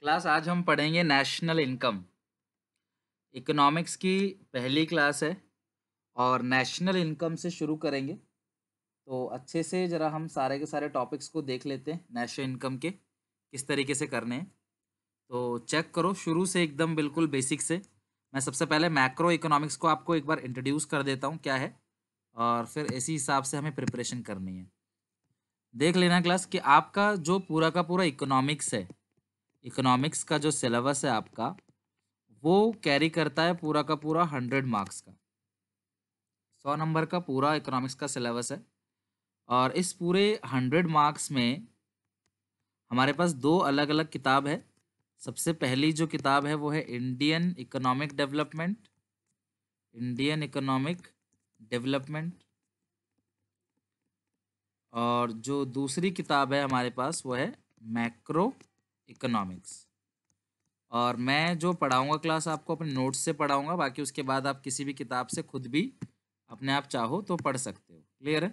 Class आज हम पढ़ेंगे नेशनल इनकम इकोनॉमिक्स की पहली क्लास है और नेशनल इनकम से शुरू करेंगे तो अच्छे से ज़रा हम सारे के सारे टॉपिक्स को देख लेते हैं नेशनल इनकम के किस तरीके से करने हैं तो चेक करो शुरू से एकदम बिल्कुल बेसिक से मैं सबसे पहले मैक्रो इकोनॉमिक्स को आपको एक बार इंट्रोड्यूस कर देता हूँ क्या है और फिर इसी हिसाब से हमें प्रिपरेशन करनी है देख लेना क्लास कि आपका जो पूरा का पूरा इकोनॉमिक्स है इकोनॉमिक्स का जो सिलेबस है आपका वो कैरी करता है पूरा का पूरा हंड्रेड मार्क्स का सौ नंबर का पूरा इकोनॉमिक्स का सिलेबस है और इस पूरे हंड्रेड मार्क्स में हमारे पास दो अलग अलग किताब है सबसे पहली जो किताब है वो है Indian economic development Indian economic development और जो दूसरी किताब है हमारे पास वो है मैक्रो इकोनॉमिक्स और मैं जो पढ़ाऊँगा क्लास आपको अपने नोट्स से पढ़ाऊँगा बाकी उसके बाद आप किसी भी किताब से खुद भी अपने आप चाहो तो पढ़ सकते हो क्लियर है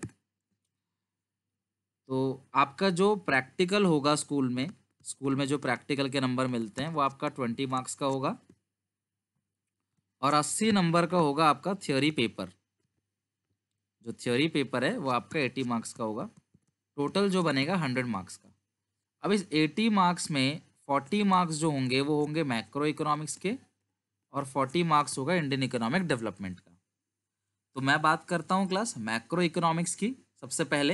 तो आपका जो प्रैक्टिकल होगा स्कूल में स्कूल में जो प्रैक्टिकल के नंबर मिलते हैं वो आपका ट्वेंटी मार्क्स का होगा और अस्सी नंबर का होगा आपका थ्योरी पेपर जो थ्योरी पेपर है वो आपका एटी मार्क्स का होगा टोटल जो बनेगा हंड्रेड मार्क्स का अब इस एटी मार्क्स में फोर्टी मार्क्स जो होंगे वो होंगे मैक्रो इकोनॉमिक्स के और फोर्टी मार्क्स होगा इंडियन इकोनॉमिक डेवलपमेंट का तो मैं बात करता हूँ क्लास मैक्रो इकोनॉमिक्स की सबसे पहले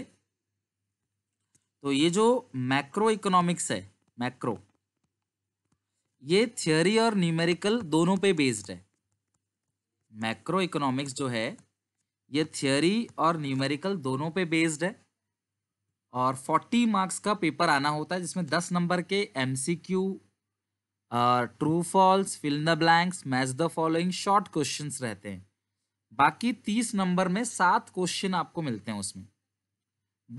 तो ये जो मैक्रो इकोनॉमिक्स है मैक्रो ये थियोरी और न्यूमेरिकल दोनों पे बेस्ड है मैक्रो इकोनॉमिक्स जो है ये थियोरी और न्यूमेरिकल दोनों पे बेस्ड है और 40 मार्क्स का पेपर आना होता है जिसमें 10 नंबर के M C Q true false fill the blanks match the following short questions रहते हैं बाकी 30 नंबर में सात क्वेश्चन आपको मिलते हैं उसमें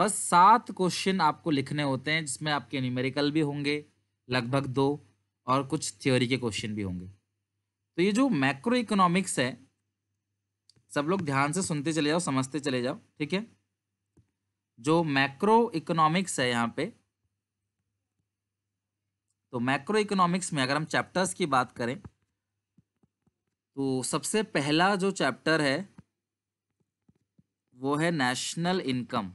बस सात क्वेश्चन आपको लिखने होते हैं जिसमें आपके न्यूमेरिकल भी होंगे लगभग दो और कुछ थ्योरी के क्वेश्चन भी होंगे तो ये जो मैक्रो इकोनॉमिक्स है सब लोग ध्यान से सुनते चले जाओ समझते चले जाओ ठीक है जो मैक्रो इकोनॉमिक्स है यहाँ पे तो मैक्रो इकोनॉमिक्स में अगर हम चैप्टर्स की बात करें तो सबसे पहला जो चैप्टर है वो है नेशनल इनकम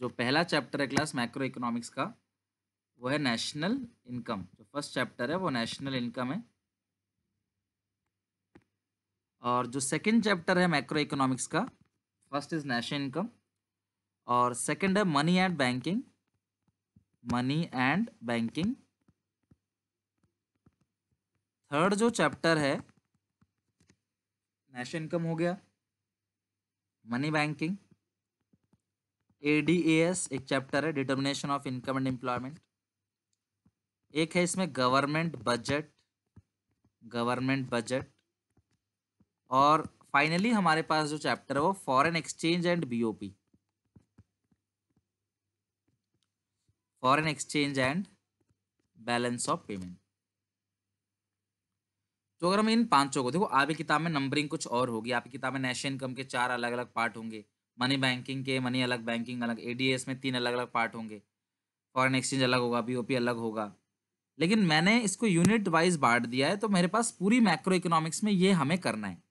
जो पहला चैप्टर है क्लास मैक्रो इकोनॉमिक्स का वो है नेशनल इनकम जो फर्स्ट चैप्टर है वो नेशनल इनकम है और जो सेकंड चैप्टर है मैक्रो इकोनॉमिक्स का फर्स्ट इज नेशनल इनकम और सेकंड है money and banking money and banking third जो चैप्टर है नेशनल इनकम हो गया money banking A D A S एक चैप्टर है determination of income and employment एक है इसमें गवर्नमेंट बजट गवर्नमेंट बजट और फाइनली हमारे पास जो चैप्टर है वो foreign exchange and BOP foreign exchange and balance of payment तो अगर हम इन पांचों को देखो आपकी किताब में नंबरिंग कुछ और होगी आपकी किताब में नेशनल इनकम के चार अलग अलग पार्ट होंगे मनी बैंकिंग के मनी अलग बैंकिंग अलग एडीएस में तीन अलग अलग पार्ट होंगे फॉरेन एक्सचेंज अलग होगा बीओपी अलग होगा लेकिन मैंने इसको यूनिट वाइज बांट दिया है तो मेरे पास पूरी मैक्रो इकोनॉमिक्स में ये हमें करना है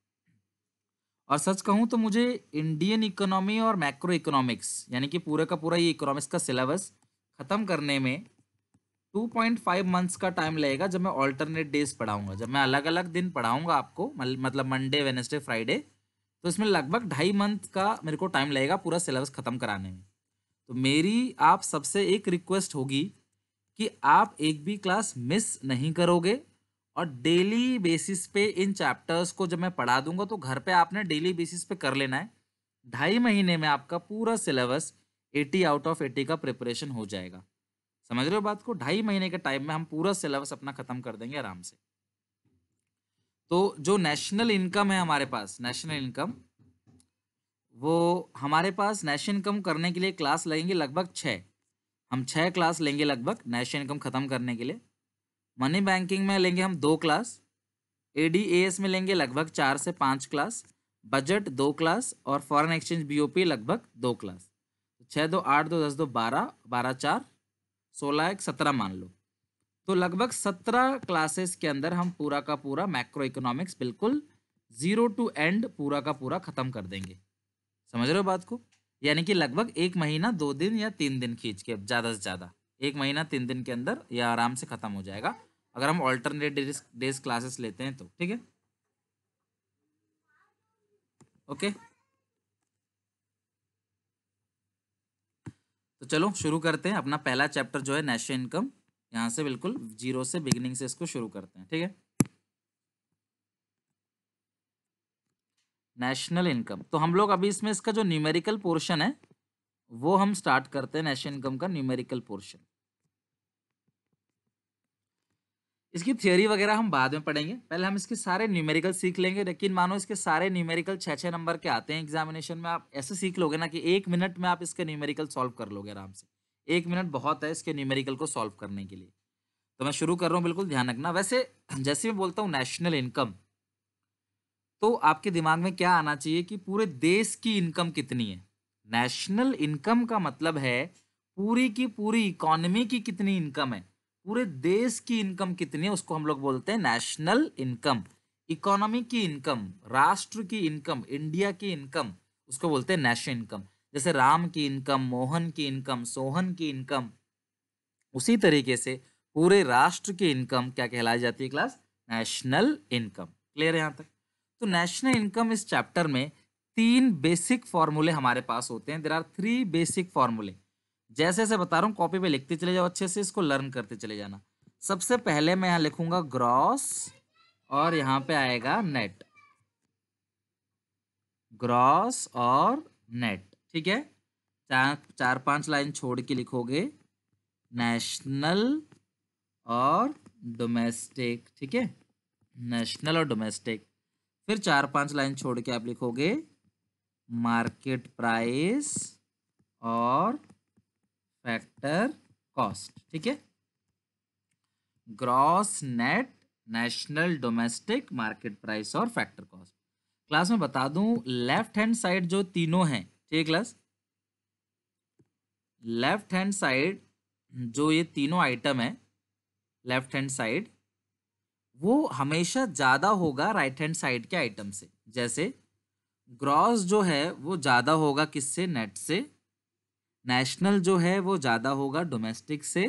और सच कहूँ तो मुझे इंडियन इकोनॉमी और मैक्रो इकोनॉमिक्स यानी कि पूरे का पूरा ये इकोनॉमिक्स का सिलेबस ख़त्म करने में 2.5 मंथ्स का टाइम लगेगा जब मैं ऑल्टरनेट डेज पढ़ाऊँगा जब मैं अलग अलग दिन पढ़ाऊँगा आपको मतलब मंडे वेनेसडे फ्राइडे तो इसमें लगभग ढाई मंथ का मेरे को टाइम लगेगा पूरा सिलेबस ख़त्म कराने में तो मेरी आप सबसे एक रिक्वेस्ट होगी कि आप एक भी क्लास मिस नहीं करोगे और डेली बेसिस पे इन चैप्टर्स को जब मैं पढ़ा दूंगा तो घर पे आपने डेली बेसिस पे कर लेना है ढाई महीने में आपका पूरा syllabus eighty out of eighty का प्रिपरेशन हो जाएगा समझ रहे हो बात को ढाई महीने के टाइम में हम पूरा सिलेबस अपना खत्म कर देंगे आराम से तो जो नेशनल इनकम है हमारे पास नेशनल इनकम वो हमारे पास नेशनल इनकम करने के लिए क्लास लगेंगे लगभग छः हम छः क्लास लेंगे लगभग नेशनल इनकम ख़त्म करने के लिए मनी बैंकिंग में लेंगे हम दो class A D A S में लेंगे लगभग चार से पाँच क्लास बजट दो क्लास और foreign exchange B O P लगभग दो क्लास छः दो आठ दो दस दो बारह बारह चार सोलह एक सत्रह मान लो तो लगभग सत्रह क्लासेस के अंदर हम पूरा का पूरा मैक्रो इकोनॉमिक्स बिल्कुल ज़ीरो टू एंड पूरा का पूरा ख़त्म कर देंगे समझ रहे हो बात को यानी कि लगभग एक महीना दो दिन या तीन दिन खींच के ज़्यादा से ज़्यादा एक महीना तीन दिन के अंदर यह आराम से ख़त्म हो जाएगा अगर हम ऑल्टरनेट डेज डेज क्लासेस लेते हैं तो ठीक है ओके okay? तो चलो शुरू करते हैं अपना पहला चैप्टर जो है नेशनल इनकम यहाँ से बिल्कुल जीरो से बिगिनिंग से इसको शुरू करते हैं ठीक है नेशनल इनकम तो हम लोग अभी इसमें इसका जो न्यूमेरिकल पोर्शन है वो हम स्टार्ट करते हैं नेशनल इनकम का न्यूमेरिकल पोर्शन इसकी थियोरी वगैरह हम बाद में पढ़ेंगे पहले हम इसके सारे न्यूमेरिकल सीख लेंगे लेकिन मानो इसके सारे न्यूमेरिकल छः छः नंबर के आते हैं एग्जामिनेशन में आप ऐसे सीख लोगे ना कि एक मिनट में आप इसके न्यूमेरिकल सॉल्व कर लोगे आराम से एक मिनट बहुत है इसके न्यूमेरिकल को सॉल्व करने के लिए तो मैं शुरू कर रहा हूँ बिल्कुल ध्यान रखना वैसे जैसे मैं बोलता हूँ नेशनल इनकम तो आपके दिमाग में क्या आना चाहिए कि पूरे देश की इनकम कितनी है नेशनल इनकम का मतलब है पूरी की पूरी इकोनमी की कितनी इनकम है पूरे देश की इनकम कितनी है उसको हम लोग बोलते हैं नेशनल इनकम इकोनॉमी की इनकम राष्ट्र की इनकम इंडिया की इनकम उसको बोलते हैं नेशनल इनकम जैसे राम की इनकम मोहन की इनकम सोहन की इनकम उसी तरीके से पूरे राष्ट्र की इनकम क्या कहलाई जाती है क्लास नेशनल इनकम क्लियर है यहाँ तक तो नेशनल इनकम इस चैप्टर में तीन बेसिक फॉर्मूले हमारे पास होते हैं देर आर थ्री बेसिक फॉर्मूले जैसे जैसे बता रहा हूँ कॉपी पे लिखते चले जाओ अच्छे से इसको लर्न करते चले जाना सबसे पहले मैं यहाँ लिखूंगा ग्रॉस और यहाँ पे आएगा नेट ग्रॉस और नेट ठीक है चार चार पांच लाइन छोड़ के लिखोगे नेशनल और डोमेस्टिक ठीक है नेशनल और डोमेस्टिक फिर चार पांच लाइन छोड़ के आप लिखोगे मार्केट प्राइस और फैक्टर कॉस्ट ठीक है gross net national domestic market price और फैक्टर कॉस्ट क्लास में बता दूं लेफ्ट हैंड साइड जो तीनों हैं ठीक है क्लास लेफ्ट हैंड साइड जो ये तीनों आइटम है लेफ्ट हैंड साइड वो हमेशा ज़्यादा होगा राइट हैंड साइड के आइटम से जैसे ग्रॉस जो है वो ज़्यादा होगा किससे नेट से नेशनल जो है वो ज़्यादा होगा डोमेस्टिक से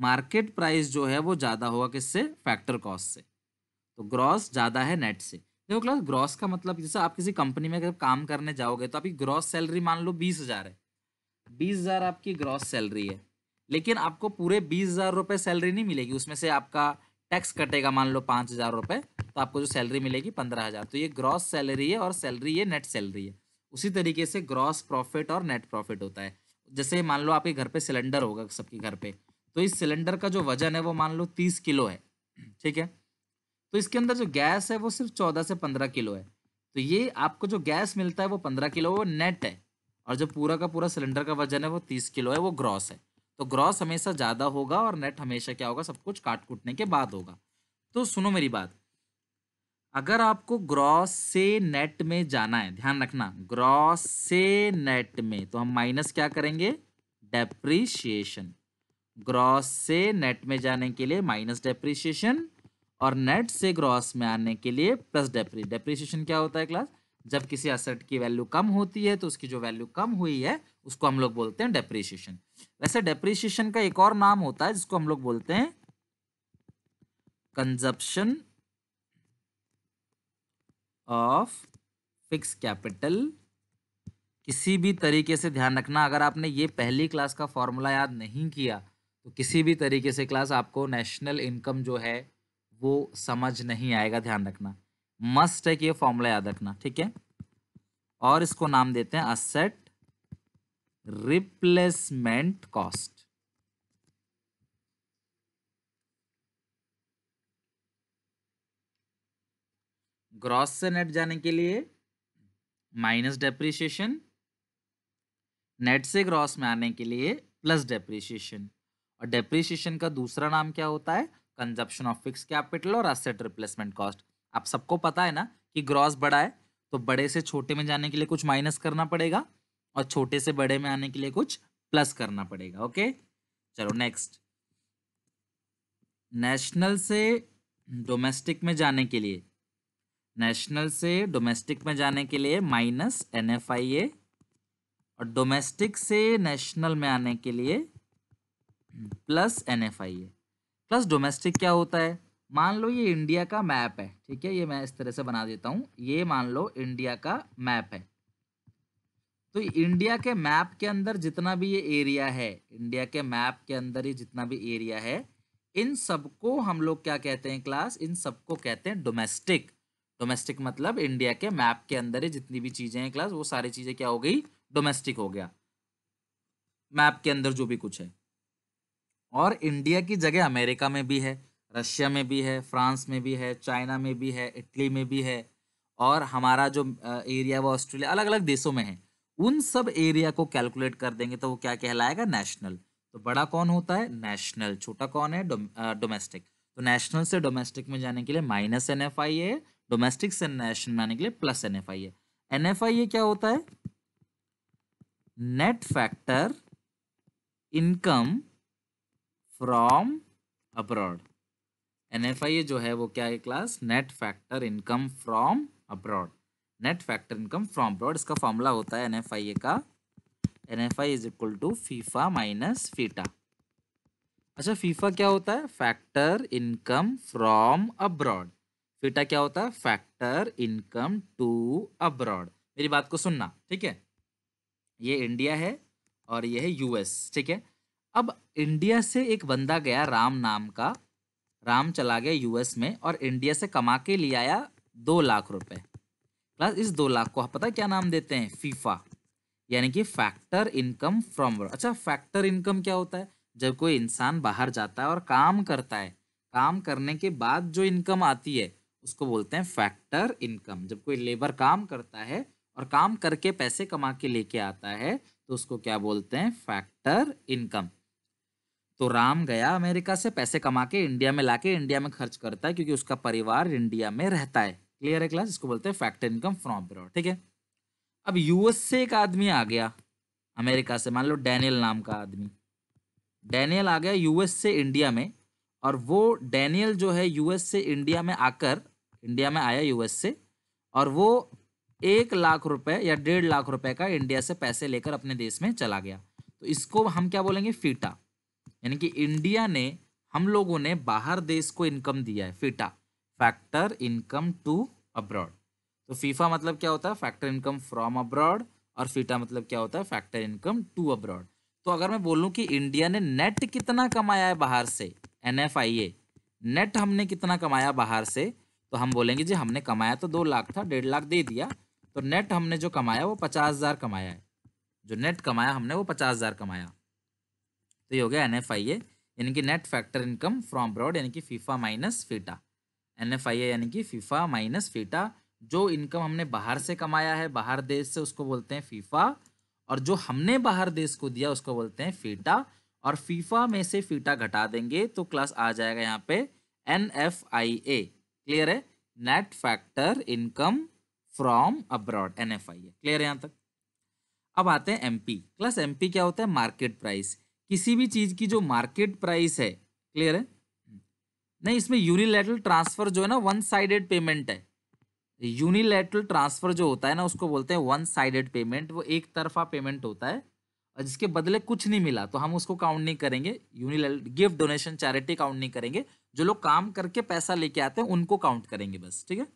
मार्केट प्राइस जो है वो ज़्यादा होगा किससे फैक्टर कॉस्ट से तो ग्रॉस ज़्यादा है नेट से देखो क्लास ग्रॉस का मतलब जैसे आप किसी कंपनी में अगर काम करने जाओगे तो आपकी ग्रॉस सैलरी मान लो बीस हज़ार है बीस हज़ार आपकी ग्रॉस सैलरी है लेकिन आपको पूरे बीस हज़ार रुपये सैलरी नहीं मिलेगी उसमें से आपका टैक्स कटेगा मान लो पाँच हज़ार रुपये तो आपको जो सैलरी मिलेगी पंद्रह हज़ार तो ये ग्रॉस सैलरी है और सैलरी ये नेट सैलरी है उसी तरीके से ग्रॉस प्रॉफिट और नेट प्रॉफिट होता है जैसे मान लो आपके घर पे सिलेंडर होगा सबके घर पे तो इस सिलेंडर का जो वजन है वो मान लो तीस किलो है ठीक है तो इसके अंदर जो गैस है वो सिर्फ चौदह से पंद्रह किलो है तो ये आपको जो गैस मिलता है वो पंद्रह किलो वो नेट है और जो पूरा का पूरा सिलेंडर का वजन है वो तीस किलो है वो ग्रॉस है तो ग्रॉस हमेशा ज़्यादा होगा और नेट हमेशा क्या होगा सब कुछ काट कूटने के बाद होगा तो सुनो मेरी बात अगर आपको ग्रॉस से नेट में जाना है ध्यान रखना ग्रॉस से नेट में तो हम माइनस क्या करेंगे डेप्रीशिएशन ग्रॉस से नेट में जाने के लिए माइनस डेप्रीशिएशन और नेट से ग्रॉस में आने के लिए प्लस डेप्री डेप्रीशिएशन क्या होता है क्लास जब किसी असेट की वैल्यू कम होती है तो उसकी जो वैल्यू कम हुई है उसको हम लोग बोलते हैं डेप्रीशिएशन वैसे डेप्रीशिएशन का एक और नाम होता है जिसको हम लोग बोलते हैं कंजप्शन ऑफ फिक्स कैपिटल किसी भी तरीके से ध्यान रखना अगर आपने ये पहली क्लास का फॉर्मूला याद नहीं किया तो किसी भी तरीके से क्लास आपको नेशनल इनकम जो है वो समझ नहीं आएगा ध्यान रखना मस्ट है कि ये फॉर्मूला याद रखना ठीक है और इसको नाम देते हैं असेट रिप्लेसमेंट कॉस्ट ग्रॉस से नेट जाने के लिए माइनस डेप्रिसिएशन नेट से ग्रॉस में आने के लिए प्लस डेप्रिसिएशन और डेप्रिसिएशन का दूसरा नाम क्या होता है कंजप्शन ऑफ फिक्स कैपिटल और असेट रिप्लेसमेंट कॉस्ट आप सबको पता है ना कि ग्रॉस बड़ा है तो बड़े से छोटे में जाने के लिए कुछ माइनस करना पड़ेगा और छोटे से बड़े में आने के लिए कुछ प्लस करना पड़ेगा ओके चलो नेक्स्ट नेशनल से डोमेस्टिक में जाने के लिए नेशनल से डोमेस्टिक में जाने के लिए minus N F I A और डोमेस्टिक से नेशनल में आने के लिए plus N F I A plus domestic क्या होता है मान लो ये इंडिया का मैप है ठीक है ये मैं इस तरह से बना देता हूँ ये मान लो इंडिया का मैप है तो इंडिया के मैप के अंदर जितना भी ये एरिया है इंडिया के मैप के अंदर ये जितना भी एरिया है इन सबको हम लोग क्या कहते हैं क्लास इन सबको कहते हैं डोमेस्टिक डोमेस्टिक मतलब इंडिया के मैप के अंदर ही जितनी भी चीज़ें हैं क्लास वो सारी चीज़ें क्या हो गई डोमेस्टिक हो गया मैप के अंदर जो भी कुछ है और इंडिया की जगह अमेरिका में भी है रशिया में भी है फ्रांस में भी है चाइना में भी है इटली में भी है और हमारा जो एरिया वो ऑस्ट्रेलिया अलग अलग देशों में है उन सब एरिया को कैलकुलेट कर देंगे तो वो क्या कहलाएगा नेशनल तो बड़ा कौन होता है नेशनल छोटा कौन है डोमेस्टिक तो नेशनल से डोमेस्टिक में जाने के लिए माइनस एन एफ आई है डोमेस्टिक में आने के लिए प्लस एन एफ आई है एन एफ आई ए क्या होता है net factor income from abroad N F I A जो है वो क्या है class net factor income from abroad net factor income from abroad इसका फॉर्मूला होता है एन एफ आई ए का N F I is equal to FIFA minus FITA अच्छा फीफा क्या होता है factor income from abroad FITA क्या होता है फैक्टर इनकम टू अब्रॉड मेरी बात को सुनना ठीक है ये इंडिया है और ये है यूएस ठीक है अब इंडिया से एक बंदा गया राम नाम का राम चला गया यूएस में और इंडिया से कमा के ले आया दो लाख रुपए प्लस इस दो लाख को आप पता क्या नाम देते हैं फीफा यानी कि फैक्टर इनकम फ्रॉम अच्छा फैक्टर इनकम क्या होता है जब कोई इंसान बाहर जाता है और काम करता है काम करने के बाद जो इनकम आती है उसको बोलते हैं फैक्टर इनकम जब कोई लेबर काम करता है और काम करके पैसे कमा के लेके आता है तो उसको क्या बोलते हैं फैक्टर इनकम तो राम गया अमेरिका से पैसे कमा के इंडिया में लाके इंडिया में खर्च करता है क्योंकि उसका परिवार इंडिया में रहता है क्लियर है क्लास इसको बोलते हैं फैक्टर इनकम फ्रॉम ब्रॉड ठीक है अब यूएस से एक आदमी आ गया अमेरिका से मान लो डैनियल नाम का आदमी डैनियल आ गया यूएस से इंडिया में और वो डैनियल जो है यूएस से इंडिया में आकर इंडिया में आया यूएस से और वो एक लाख रुपए या डेढ़ लाख रुपए का इंडिया से पैसे लेकर अपने देश में चला गया तो इसको हम क्या बोलेंगे फीटा यानी कि इंडिया ने हम लोगों ने बाहर देश को इनकम दिया है FITA factor income to abroad तो फीफा मतलब क्या होता है फैक्टर इनकम फ्रॉम अब्रॉड और फीटा मतलब क्या होता है फैक्टर इनकम टू अब्रॉड तो अगर मैं बोलूं कि इंडिया ने नेट कितना कमाया है बाहर से एन नेट हमने कितना कमाया बाहर से तो हम बोलेंगे जी हमने कमाया तो दो लाख था डेढ़ लाख दे दिया तो नेट हमने जो कमाया वो पचास हज़ार कमाया है जो नेट कमाया हमने वो पचास हज़ार कमाया तो ये हो गया एन एफ आई ए यानी कि net factor income from abroad यानी कि FIFA minus FITA N F I A यानी कि फीफा माइनस फीटा जो इनकम हमने बाहर से कमाया है बाहर देश से उसको बोलते हैं फीफा और जो हमने बाहर देश को दिया उसको बोलते हैं फीटा और फीफा में से फीटा घटा देंगे तो क्लास आ जाएगा यहाँ पे N F I A clear है net factor income from abroad N F I है क्लियर है यहाँ तक अब आते हैं M P plus M P क्या होता है मार्केट प्राइस किसी भी चीज़ की जो मार्केट प्राइस है क्लियर है नहीं इसमें यूनिलेटरल ट्रांसफर जो है ना वन साइडेड पेमेंट है यूनिलेटरल ट्रांसफर जो होता है ना उसको बोलते हैं वन साइडेड पेमेंट वो एक तरफा पेमेंट होता है और जिसके बदले कुछ नहीं मिला तो हम उसको काउंट नहीं करेंगे unilateral gift donation charity count नहीं करेंगे जो लोग काम करके पैसा लेके आते हैं उनको काउंट करेंगे बस ठीक है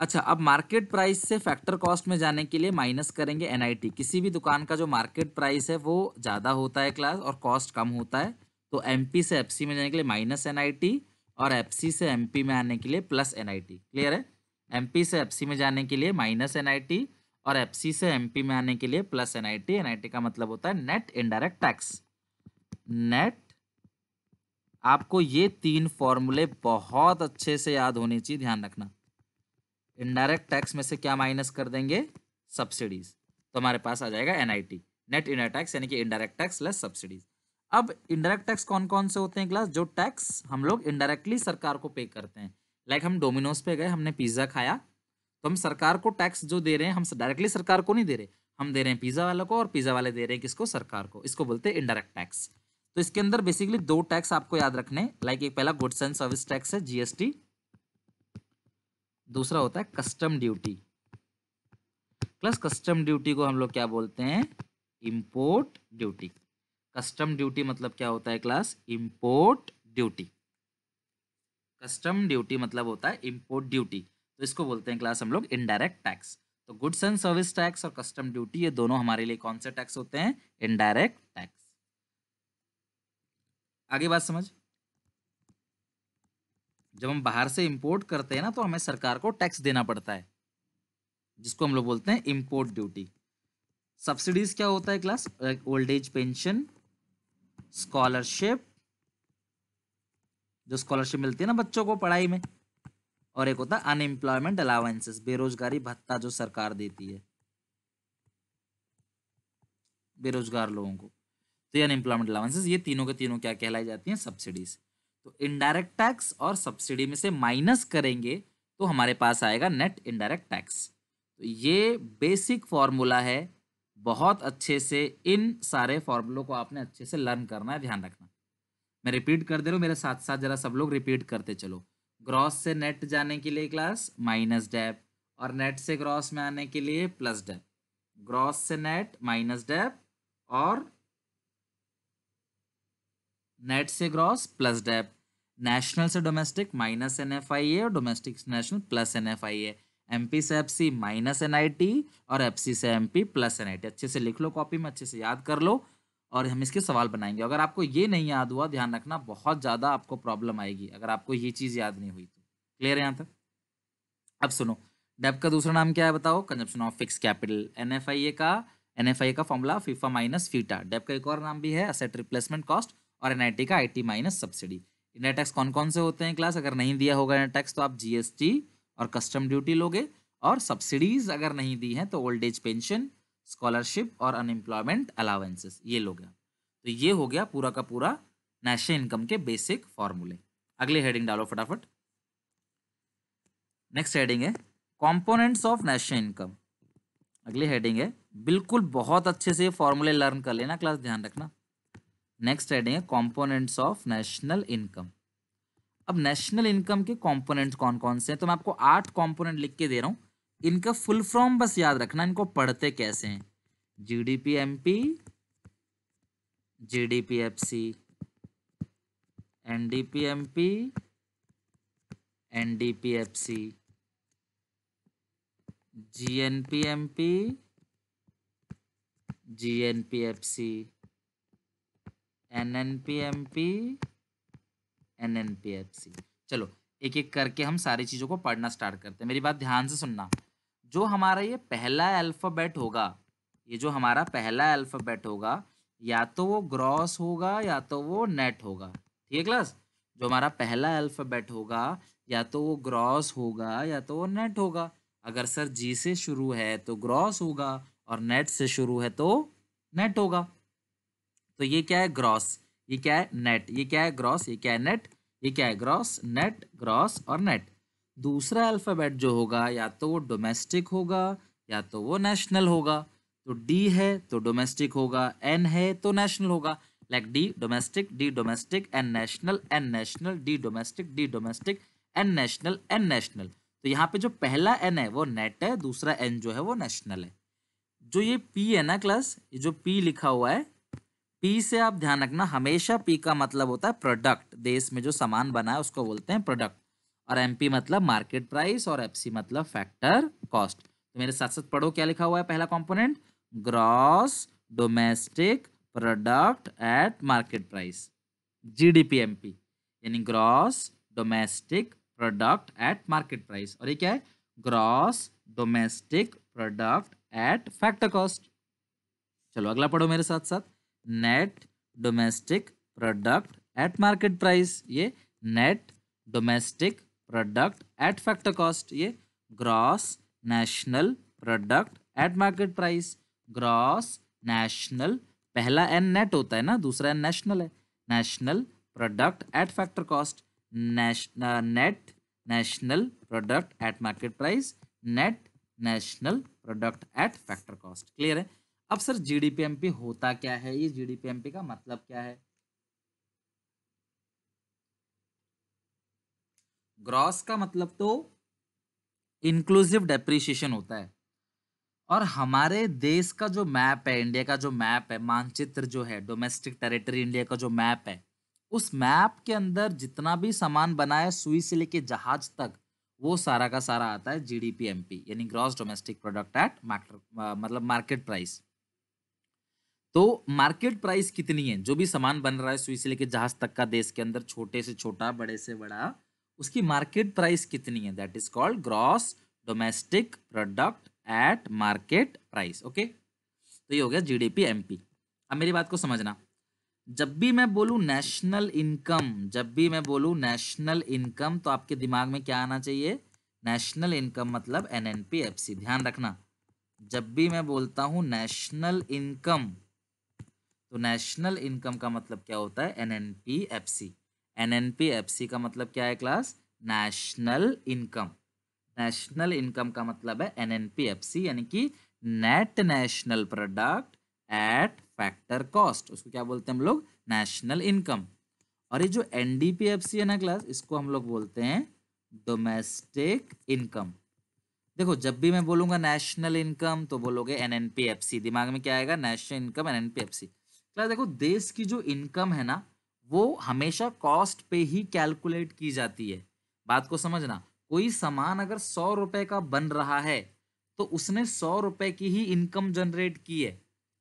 अच्छा अब मार्केट प्राइस से फैक्टर कॉस्ट में जाने के लिए माइनस करेंगे एनआईटी किसी भी दुकान का जो मार्केट प्राइस है वो ज़्यादा होता है क्लास और कॉस्ट कम होता है तो एमपी से एफसी में जाने के लिए माइनस एनआईटी और एफसी से एमपी में आने के लिए प्लस एनआईटी क्लियर है एमपी से एफसी में जाने के लिए माइनस एन और एफ से एम में आने के लिए प्लस एन आई का मतलब होता है नेट इनडायरेक्ट टैक्स नेट आपको ये तीन फॉर्मूले बहुत अच्छे से याद होने चाहिए ध्यान रखना इनडायरेक्ट टैक्स में से क्या माइनस कर देंगे सब्सिडीज तो हमारे पास आ जाएगा एनआईटी नेट इनडायरेक्ट टैक्स यानी कि इनडायरेक्ट टैक्स लेस सब्सिडीज अब इनडायरेक्ट टैक्स कौन कौन से होते हैं क्लास जो टैक्स हम लोग इनडायरेक्टली सरकार को पे करते हैं लाइक हम डोमिनोज पे गए हमने पिज्ज़ा खाया तो हम सरकार को टैक्स जो दे रहे हैं हम डायरेक्टली सरकार को नहीं दे रहे हम दे रहे हैं पिज्ज़ा वाले को और पिज्ज़ा वाले दे रहे हैं किसको सरकार को इसको बोलते हैं इनडायरेक्ट टैक्स तो इसके अंदर बेसिकली दो टैक्स आपको याद रखने लाइक एक पहला गुड्स एंड सर्विस टैक्स है जीएसटी दूसरा होता है custom duty plus custom duty को हम लोग क्या बोलते हैं इम्पोर्ट ड्यूटी कस्टम ड्यूटी मतलब क्या होता है class import duty custom duty मतलब होता है इम्पोर्ट ड्यूटी तो इसको बोलते हैं क्लास हम लोग इनडायरेक्ट टैक्स तो गुड्स एंड सर्विस टैक्स और कस्टम ड्यूटी ये दोनों हमारे लिए कौन से टैक्स होते हैं इनडायरेक्ट टैक्स आगे बात समझ जब हम बाहर से इंपोर्ट करते हैं ना तो हमें सरकार को टैक्स देना पड़ता है जिसको हम लोग बोलते हैं इंपोर्ट ड्यूटी सब्सिडीज क्या होता है class old age pension scholarship जो स्कॉलरशिप मिलती है ना बच्चों को पढ़ाई में और एक होता है अनएम्प्लॉयमेंट अलावेंसेस बेरोजगारी भत्ता जो सरकार देती है बेरोजगार लोगों को तो अनएम्प्लॉयमेंट अलाउंसेस ये तीनों के तीनों क्या कहलाई जाती हैं सब्सिडीज तो इनडायरेक्ट टैक्स और सब्सिडी में से माइनस करेंगे तो हमारे पास आएगा नेट इनडायरेक्ट टैक्स तो ये बेसिक फॉर्मूला है बहुत अच्छे से इन सारे फॉर्मूलों को आपने अच्छे से लर्न करना है ध्यान रखना मैं रिपीट कर दे रहा हूँ मेरे साथ साथ जरा सब लोग रिपीट करते चलो ग्रॉस से नेट जाने के लिए क्लास माइनस डैप और नेट से ग्रॉस में आने के लिए प्लस डैप ग्रॉस से नेट माइनस डैप और नेट से ग्रॉस प्लस डेप नेशनल से domestic minus N F I A और डोमेस्टिक से national plus N F I A M P से F C minus N I T और F C से M P plus N I T अच्छे से लिख लो copy में अच्छे से याद कर लो और हम इसके सवाल बनाएंगे अगर आपको ये नहीं याद हुआ ध्यान रखना बहुत ज़्यादा आपको प्रॉब्लम आएगी अगर आपको ये चीज़ याद नहीं हुई तो क्लियर है यहाँ तक अब सुनो डेप का दूसरा नाम क्या है बताओ consumption of fix capital N F I A का एन एफ आई ए का formula FIFA minus FITA dep का एक और नाम भी है असेट रिप्लेसमेंट कॉस्ट और एनआईटी का T minus subsidy India tax कौन कौन से होते हैं क्लास अगर नहीं दिया होगा इंडिया टैक्स तो आप जीएसटी और कस्टम ड्यूटी लोगे और सब्सिडीज अगर नहीं दी हैं तो ओल्ड एज पेंशन स्कॉलरशिप और अनएम्प्लॉयमेंट अलावेंसेस ये लोगे तो ये हो गया पूरा का पूरा नेशनल इनकम के बेसिक फॉर्मूले अगले हेडिंग डालो फटाफट नेक्स्ट हेडिंग है कंपोनेंट्स ऑफ नेशनल इनकम अगले हेडिंग है बिल्कुल बहुत अच्छे से फॉर्मूले लर्न कर लेना क्लास ध्यान रखना नेक्स्ट हेडिंग है कॉम्पोनेंट्स ऑफ नेशनल इनकम अब नेशनल इनकम के कॉम्पोनेंट कौन कौन से हैं तो मैं आपको आठ कॉम्पोनेंट लिख के दे रहा हूँ इनका फुल फॉर्म बस याद रखना इनको पढ़ते कैसे हैं G D P M P G D P F C N D P M P N D P F C G N P M P G N P F C N N P M P N N P F C चलो एक एक करके हम सारी चीज़ों को पढ़ना start करते हैं मेरी बात ध्यान से सुनना जो हमारा ये पहला अल्फ़ाबेट होगा ये जो हमारा पहला अल्फ़ाबेट होगा या तो वो ग्रॉस होगा या तो वो नेट होगा ठीक है क्लास जो हमारा पहला अल्फ़ाबेट होगा या तो वो ग्रॉस होगा या तो वो नेट होगा अगर सर जी से शुरू है तो ग्रॉस होगा और नेट से शुरू है तो नेट होगा तो ये क्या है ग्रॉस ये क्या है नेट ये क्या है ग्रॉस ये क्या है नेट ये क्या है ग्रॉस नेट ग्रॉस और नेट दूसरा अल्फ़ाबेट जो होगा या तो वो डोमेस्टिक होगा या तो वो नेशनल होगा तो डी है तो डोमेस्टिक होगा एन है तो नेशनल होगा like D domestic D domestic N national N national D domestic D domestic N national N national तो यहाँ पे जो पहला एन है वो नेट है दूसरा एन जो है वो नेशनल है जो ये पी है ना क्लास ये जो पी लिखा हुआ है पी से आप ध्यान रखना हमेशा पी का मतलब होता है प्रोडक्ट देश में जो सामान बना है उसको बोलते हैं प्रोडक्ट और एम पी मतलब मार्केट प्राइस और एफ सी मतलब फैक्टर कॉस्ट तो मेरे साथ साथ पढ़ो क्या लिखा हुआ है पहला component gross domestic product at market price G D P M P यानी gross domestic product at market price और ये क्या है gross domestic product at factor cost चलो अगला पढ़ो मेरे साथ साथ net domestic product at market price ये net domestic product at factor cost ये gross national product at market price gross national पहला एन नेट होता है ना दूसरा एन नेशनल है national product at factor cost net national product at market price net national product at factor cost clear है अब sir जीडीपीएमपी होता क्या है ये जीडीपीएमपी का मतलब क्या है ग्रॉस का मतलब तो इंक्लूसिव डेप्रिसिएशन होता है और हमारे देश का जो मैप है इंडिया का जो मैप है मानचित्र जो है डोमेस्टिक टेरिटरी इंडिया का जो मैप है उस मैप के अंदर जितना भी सामान बना है सुई से लेके जहाज तक वो सारा का सारा आता है जीडीपीएमपी यानी ग्रॉस डोमेस्टिक प्रोडक्ट एट मतलब मार्केट प्राइस तो मार्केट प्राइस कितनी है जो भी सामान बन रहा है सुई से लेके जहाज तक का देश के अंदर छोटे से छोटा बड़े से बड़ा उसकी मार्केट प्राइस कितनी है that is called gross domestic product at market price okay तो ये हो गया जीडीपी एमपी अब मेरी बात को समझना जब भी मैं बोलूँ नेशनल इनकम जब भी मैं बोलूँ नेशनल इनकम तो आपके दिमाग में क्या आना चाहिए नेशनल इनकम मतलब N N P F C ध्यान रखना जब भी मैं बोलता हूँ नेशनल इनकम तो नेशनल इनकम का मतलब क्या होता है N N P F C N N P F C का मतलब क्या है class national income national income का मतलब है N N P F C यानी कि net national product at factor cost उसको क्या बोलते हैं हम लोग नेशनल इनकम और ये जो N D P F C है ना क्लास इसको हम लोग बोलते हैं डोमेस्टिक इनकम देखो जब भी मैं बोलूंगा नेशनल इनकम तो बोलोगे N N P F C दिमाग में क्या आएगा national income N N P F C क्या देखो देश की जो इनकम है ना वो हमेशा कॉस्ट पे ही कैलकुलेट की जाती है बात को समझना कोई सामान अगर सौ रुपये का बन रहा है तो उसने सौ रुपए की ही इनकम जनरेट की है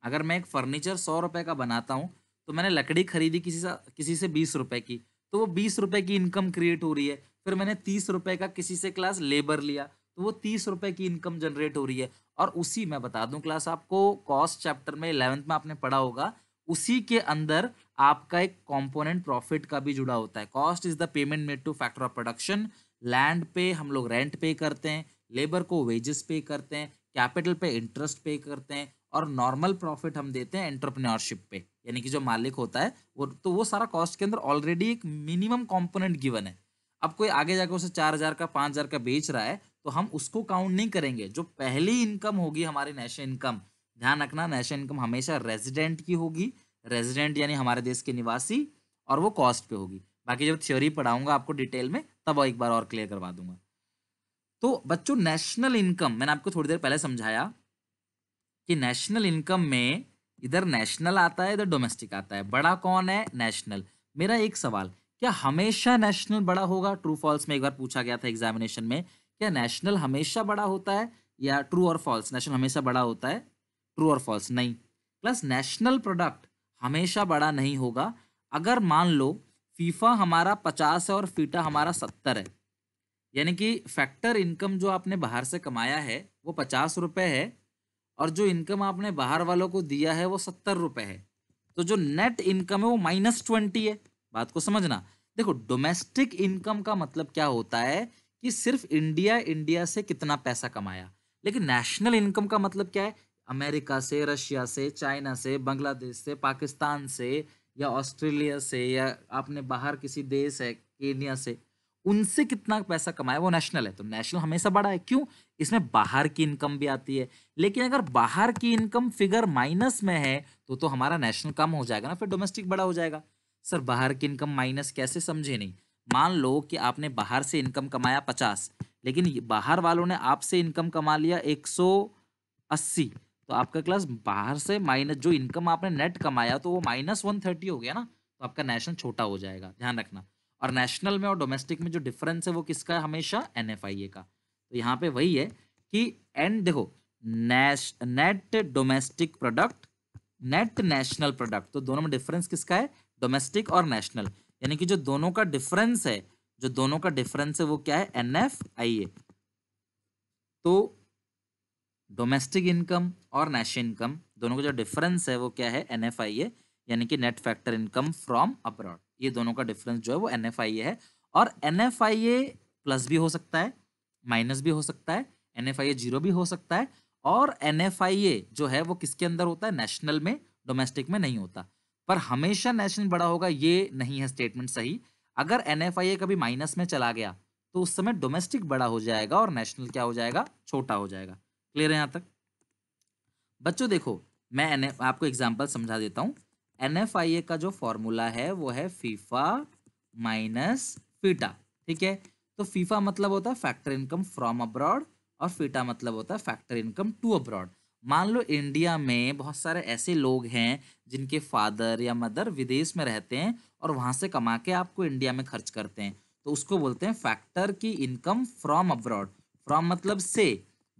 अगर मैं एक फर्नीचर सौ रुपये का बनाता हूँ तो मैंने लकड़ी खरीदी किसी से किसी से बीस रुपये की तो वो बीस रुपये की इनकम क्रिएट हो रही है फिर मैंने तीस रुपये का किसी से क्लास लेबर लिया तो वो तीस रुपये की इनकम जनरेट हो रही है और उसी मैं बता दूँ क्लास आपको कॉस्ट चैप्टर में इलेवंथ में आपने पढ़ा होगा उसी के अंदर आपका एक कंपोनेंट प्रॉफिट का भी जुड़ा होता है cost is the payment made to factor of production land पे हम लोग रेंट पे करते हैं लेबर को वेजेस पे करते हैं कैपिटल पे इंटरेस्ट पे करते हैं और नॉर्मल प्रॉफिट हम देते हैं एंटरप्रेन्योरशिप पे यानी कि जो मालिक होता है वो तो वो सारा कॉस्ट के अंदर ऑलरेडी एक मिनिमम कॉम्पोनेंट गिवन है अब कोई आगे जाकर उसे चार हज़ार का पाँच हज़ार का बेच रहा है तो हम उसको काउंट नहीं करेंगे जो पहली इनकम होगी हमारी नेशनल इनकम ध्यान रखना नेशनल इनकम हमेशा रेजिडेंट की होगी रेजिडेंट यानी हमारे देश के निवासी और वो कॉस्ट पे होगी बाकी जब थ्योरी पढ़ाऊंगा आपको डिटेल में तब एक बार और क्लियर करवा दूंगा तो बच्चों नेशनल इनकम मैंने आपको थोड़ी देर पहले समझाया कि नेशनल इनकम में इधर नेशनल आता है इधर डोमेस्टिक आता है बड़ा कौन है नेशनल मेरा एक सवाल क्या हमेशा नेशनल बड़ा होगा ट्रू फॉल्स में एक बार पूछा गया था एग्जामिनेशन में क्या नेशनल हमेशा बड़ा होता है या ट्रू और फॉल्स नेशनल हमेशा बड़ा होता है ट्रू और फॉल्स नहीं प्लस नेशनल प्रोडक्ट हमेशा बड़ा नहीं होगा अगर मान लो फीफा हमारा पचास है और फीटा हमारा सत्तर है यानी कि फैक्टर इनकम जो आपने बाहर से कमाया है वो पचास रुपये है और जो इनकम आपने बाहर वालों को दिया है वो सत्तर रुपये है तो जो नेट इनकम है वो माइनस ट्वेंटी है बात को समझना देखो डोमेस्टिक इनकम का मतलब क्या होता है कि सिर्फ इंडिया इंडिया से कितना पैसा कमाया लेकिन नेशनल इनकम का मतलब क्या है अमेरिका से रशिया से चाइना से बांग्लादेश से पाकिस्तान से या ऑस्ट्रेलिया से या आपने बाहर किसी देश है केनिया से उनसे कितना पैसा कमाया वो नेशनल है तो नेशनल हमेशा बड़ा है क्यों इसमें बाहर की इनकम भी आती है लेकिन अगर बाहर की इनकम फिगर माइनस में है तो तो हमारा नेशनल कम हो जाएगा ना फिर डोमेस्टिक बड़ा हो जाएगा सर बाहर की इनकम माइनस कैसे समझे नहीं मान लो कि आपने बाहर से इनकम कमाया पचास लेकिन बाहर वालों ने आपसे इनकम कमा लिया एक सौ अस्सी तो आपका क्लास बाहर से माइनस जो इनकम आपने नेट कमाया तो वो माइनस वन थर्टी हो गया ना तो आपका नेशनल छोटा हो जाएगा ध्यान रखना और नेशनल में और डोमेस्टिक में जो डिफरेंस है वो किसका है हमेशा एन का तो यहाँ पे वही है कि एन देखो नेश net domestic product net national product तो दोनों में डिफरेंस किसका है डोमेस्टिक और नेशनल यानी कि जो दोनों का डिफरेंस है जो दोनों का डिफरेंस है वो क्या है एन एफ आई ए तो डोमेस्टिक इनकम और नेशनल इनकम दोनों का जो डिफरेंस है वो क्या है एन एफ आई ए यानी कि net factor income from abroad ये दोनों का डिफरेंस जो है वो एन एफ आई ए है और N F I A plus भी हो सकता है माइनस भी हो सकता है N F I A zero भी हो सकता है और एन एफ आई ए जो है वो किसके अंदर होता है नेशनल में डोमेस्टिक में नहीं होता पर हमेशा नेशनल बड़ा होगा ये नहीं है स्टेटमेंट सही अगर एन एफ आई ए कभी माइनस में चला गया तो उस समय डोमेस्टिक बड़ा हो जाएगा और नेशनल क्या हो जाएगा छोटा हो जाएगा क्लियर है यहाँ तक बच्चों देखो मैं एन आपको एग्जाम्पल समझा देता हूँ एन का जो फॉर्मूला है वो है फीफा माइनस फीटा ठीक है तो फीफा मतलब होता है फैक्टर इनकम फ्रॉम अब्रॉड और फीटा मतलब होता है फैक्टर इनकम टू अब्रॉड मान लो इंडिया में बहुत सारे ऐसे लोग हैं जिनके फादर या मदर विदेश में रहते हैं और वहाँ से कमा के आपको इंडिया में खर्च करते हैं तो उसको बोलते हैं फैक्टर की इनकम फ्रॉम अब्रॉड फ्रॉम मतलब से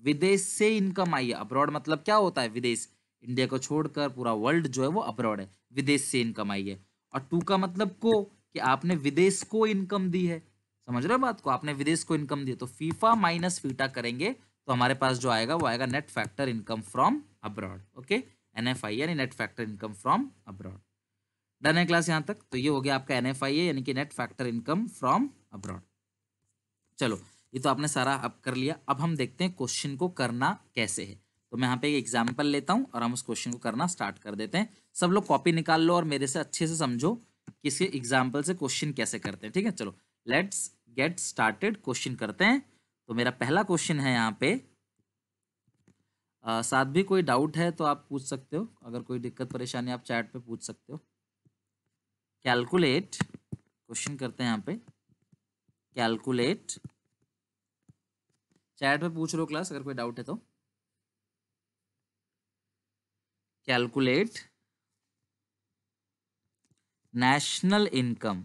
विदेश से इनकम आई है अब्रॉड मतलब क्या होता है विदेश इंडिया को छोड़कर पूरा वर्ल्ड जो है वो अब्रॉड है विदेश से इनकम आई है और टू का मतलब को कि आपने विदेश को इनकम दी है समझ रहे हो बात को आपने विदेश को इनकम दी तो फीफा माइनस फीटा करेंगे तो हमारे पास जो आएगा वो आएगा net factor income from abroad okay N F I यानी net factor income from abroad done है क्लास यहाँ तक तो ये हो गया आपका एन एफ आई यानी कि net factor income from abroad चलो ये तो आपने सारा अब कर लिया अब हम देखते हैं क्वेश्चन को करना कैसे है तो मैं यहाँ पे एक एग्जाम्पल लेता हूँ और हम उस क्वेश्चन को करना स्टार्ट कर देते हैं सब लोग कॉपी निकाल लो और मेरे से अच्छे से समझो कि इसके एग्जाम्पल से क्वेश्चन कैसे करते हैं ठीक है चलो लेट्स गेट स्टार्टेड क्वेश्चन करते हैं तो मेरा पहला क्वेश्चन है यहाँ पे साथ भी कोई डाउट है तो आप पूछ सकते हो अगर कोई दिक्कत परेशानी आप चैट पे पूछ सकते हो कैलकुलेट क्वेश्चन करते हैं यहाँ पे कैलकुलेट चैट में पूछ लो क्लास अगर कोई डाउट है तो calculate national income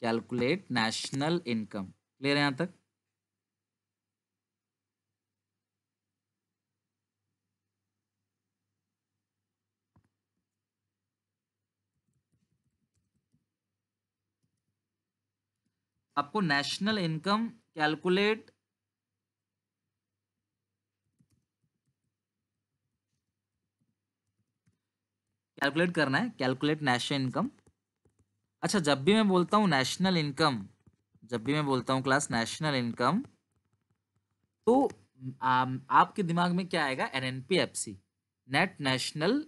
calculate national income clear है यहां तक आपको नेशनल इनकम कैलकुलेट कैलकुलेट करना है कैलकुलेट नेशनल इनकम अच्छा जब भी मैं बोलता हूँ नेशनल इनकम जब भी मैं बोलता हूँ क्लास नेशनल इनकम तो आ, आपके दिमाग में क्या आएगा N N P F C net national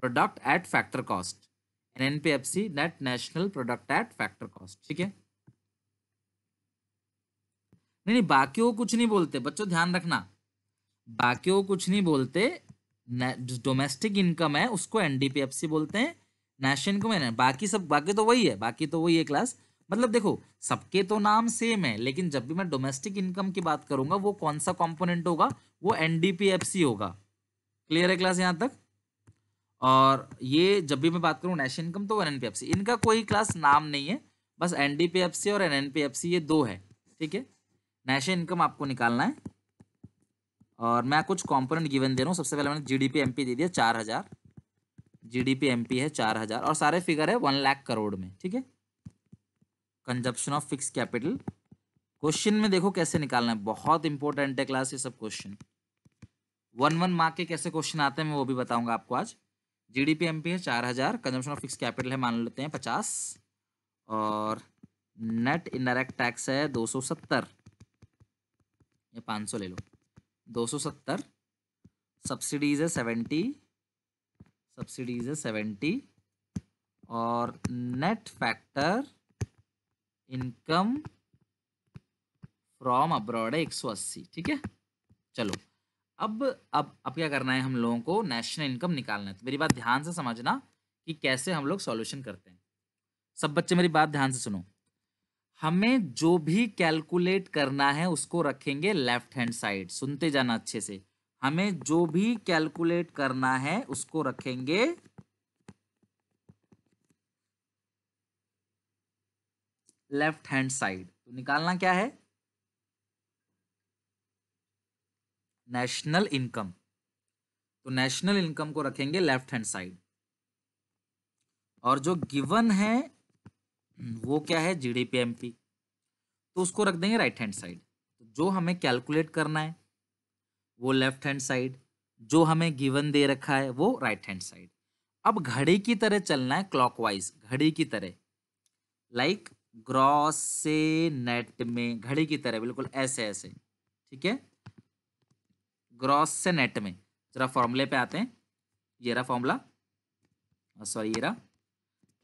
product at factor cost N N P F C net national product at factor cost ठीक है नहीं नहीं बाकी वो कुछ नहीं बोलते बच्चों ध्यान रखना बाकी वो कुछ नहीं बोलते डोमेस्टिक इनकम है उसको एनडीपीएफसी बोलते हैं नेशनल इनकम है बाकी सब बाकी तो वही है बाकी तो वही है क्लास मतलब देखो सबके तो नाम सेम है लेकिन जब भी मैं डोमेस्टिक इनकम की बात करूंगा वो कौन सा कंपोनेंट होगा वो एनडीपीएफसी होगा क्लियर है क्लास यहाँ तक और ये जब भी मैं बात करूँ नेशनल इनकम तो एन इनका कोई क्लास नाम नहीं है बस एन और एन ये दो है ठीक है नेशनल इनकम आपको निकालना है और मैं कुछ कंपोनेंट गिवन दे रहा हूँ सबसे पहले मैंने G D P M P दे दिया चार हज़ार G D P M P है चार हज़ार और सारे फिगर है वन लाख करोड़ में ठीक है consumption of fix capital question में देखो कैसे निकालना है बहुत इंपॉर्टेंट है क्लास ये सब क्वेश्चन वन वन मार्क के कैसे क्वेश्चन आते हैं मैं वो भी बताऊंगा आपको आज G D P M P है चार हज़ार कंजम्पशन ऑफ फिक्स कैपिटल है मान लेते हैं पचास और नेट इनडायरेक्ट टैक्स है दो सौ सत्तर पाँच सौ ले लो दो सौ सत्तर सब्सिडीज़ है सेवेंटी सब्सिडीज़ है सेवेंटी और net factor income from abroad है एक सौ अस्सी ठीक है चलो अब अब अब क्या करना है हम लोगों को नेशनल इनकम निकालना है तो मेरी बात ध्यान से समझना कि कैसे हम लोग सॉल्यूशन करते हैं सब बच्चे मेरी बात ध्यान से सुनो हमें जो भी कैलकुलेट करना है उसको रखेंगे लेफ्ट हैंड साइड सुनते जाना अच्छे से हमें जो भी कैलकुलेट करना है उसको रखेंगे लेफ्ट हैंड साइड तो निकालना क्या है नेशनल इनकम तो नेशनल इनकम को रखेंगे लेफ्ट हैंड साइड और जो गिवन है वो क्या है G D P M P तो उसको रख देंगे राइट हैंड साइड तो जो हमें कैलकुलेट करना है वो लेफ्ट हैंड साइड जो हमें गिवन दे रखा है वो राइट हैंड साइड अब घड़ी की तरह चलना है क्लॉकवाइज घड़ी की तरह लाइक ग्रॉस से नेट में घड़ी की तरह बिल्कुल ऐसे ऐसे ठीक है ग्रॉस से नेट में जरा फॉर्मूले पे आते हैं ये रहा फॉर्मूला सॉरी ये रहा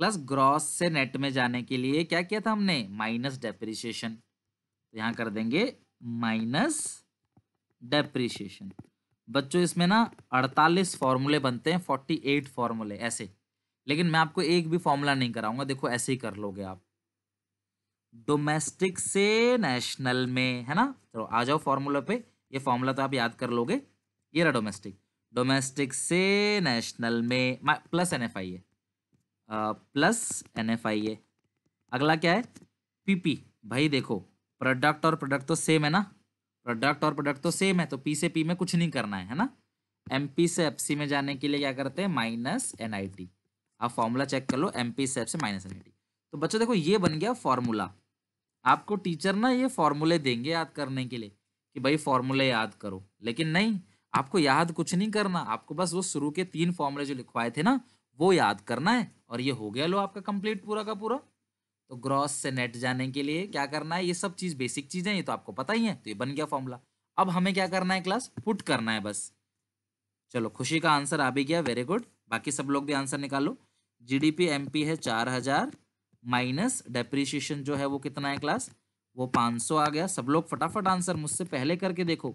प्लस ग्रॉस से नेट में जाने के लिए क्या किया था हमने माइनस डेप्रिसिएशन यहां कर देंगे माइनस डेप्रिसिएशन बच्चों इसमें ना 48 फॉर्मूले बनते हैं 48 फॉर्मूले ऐसे लेकिन मैं आपको एक भी फॉर्मूला नहीं कराऊंगा देखो ऐसे ही कर लोगे आप डोमेस्टिक से नेशनल में है ना चलो तो आ जाओ फॉर्मूला पे ये फॉर्मूला तो आप याद कर लोगे ये रहा डोमेस्टिक डोमेस्टिक से नेशनल में प्लस एन एफ आई है plus N F I A अगला क्या है पीपी भाई देखो प्रोडक्ट और प्रोडक्ट तो सेम है ना प्रोडक्ट और प्रोडक्ट तो सेम है तो पी से पी में कुछ नहीं करना है है ना एम पी से एफ सी में जाने के लिए क्या करते हैं माइनस एन आई टी आप फॉर्मूला चेक कर लो एम पी से एफ से माइनस एन आई टी तो बच्चों देखो ये बन गया फॉर्मूला आपको टीचर ना ये फॉर्मूले देंगे याद करने के लिए कि भाई फॉर्मूले याद करो लेकिन नहीं आपको याद कुछ नहीं करना आपको बस वो शुरू के तीन फॉर्मूले जो लिखवाए थे ना वो याद करना है और ये हो गया लो आपका कंप्लीट पूरा का पूरा तो ग्रॉस से नेट जाने के लिए क्या करना है ये सब चीज़ बेसिक चीज़ें ये तो आपको पता ही है तो ये बन गया फॉर्मूला अब हमें क्या करना है क्लास पुट करना है बस चलो खुशी का आंसर आ भी गया वेरी गुड बाकी सब लोग भी answer D P GDP MP है चार हज़ार माइनस डेप्रिशिएशन जो है वो कितना है क्लास वो पाँच सौ आ गया सब लोग फटाफट आंसर मुझसे पहले करके देखो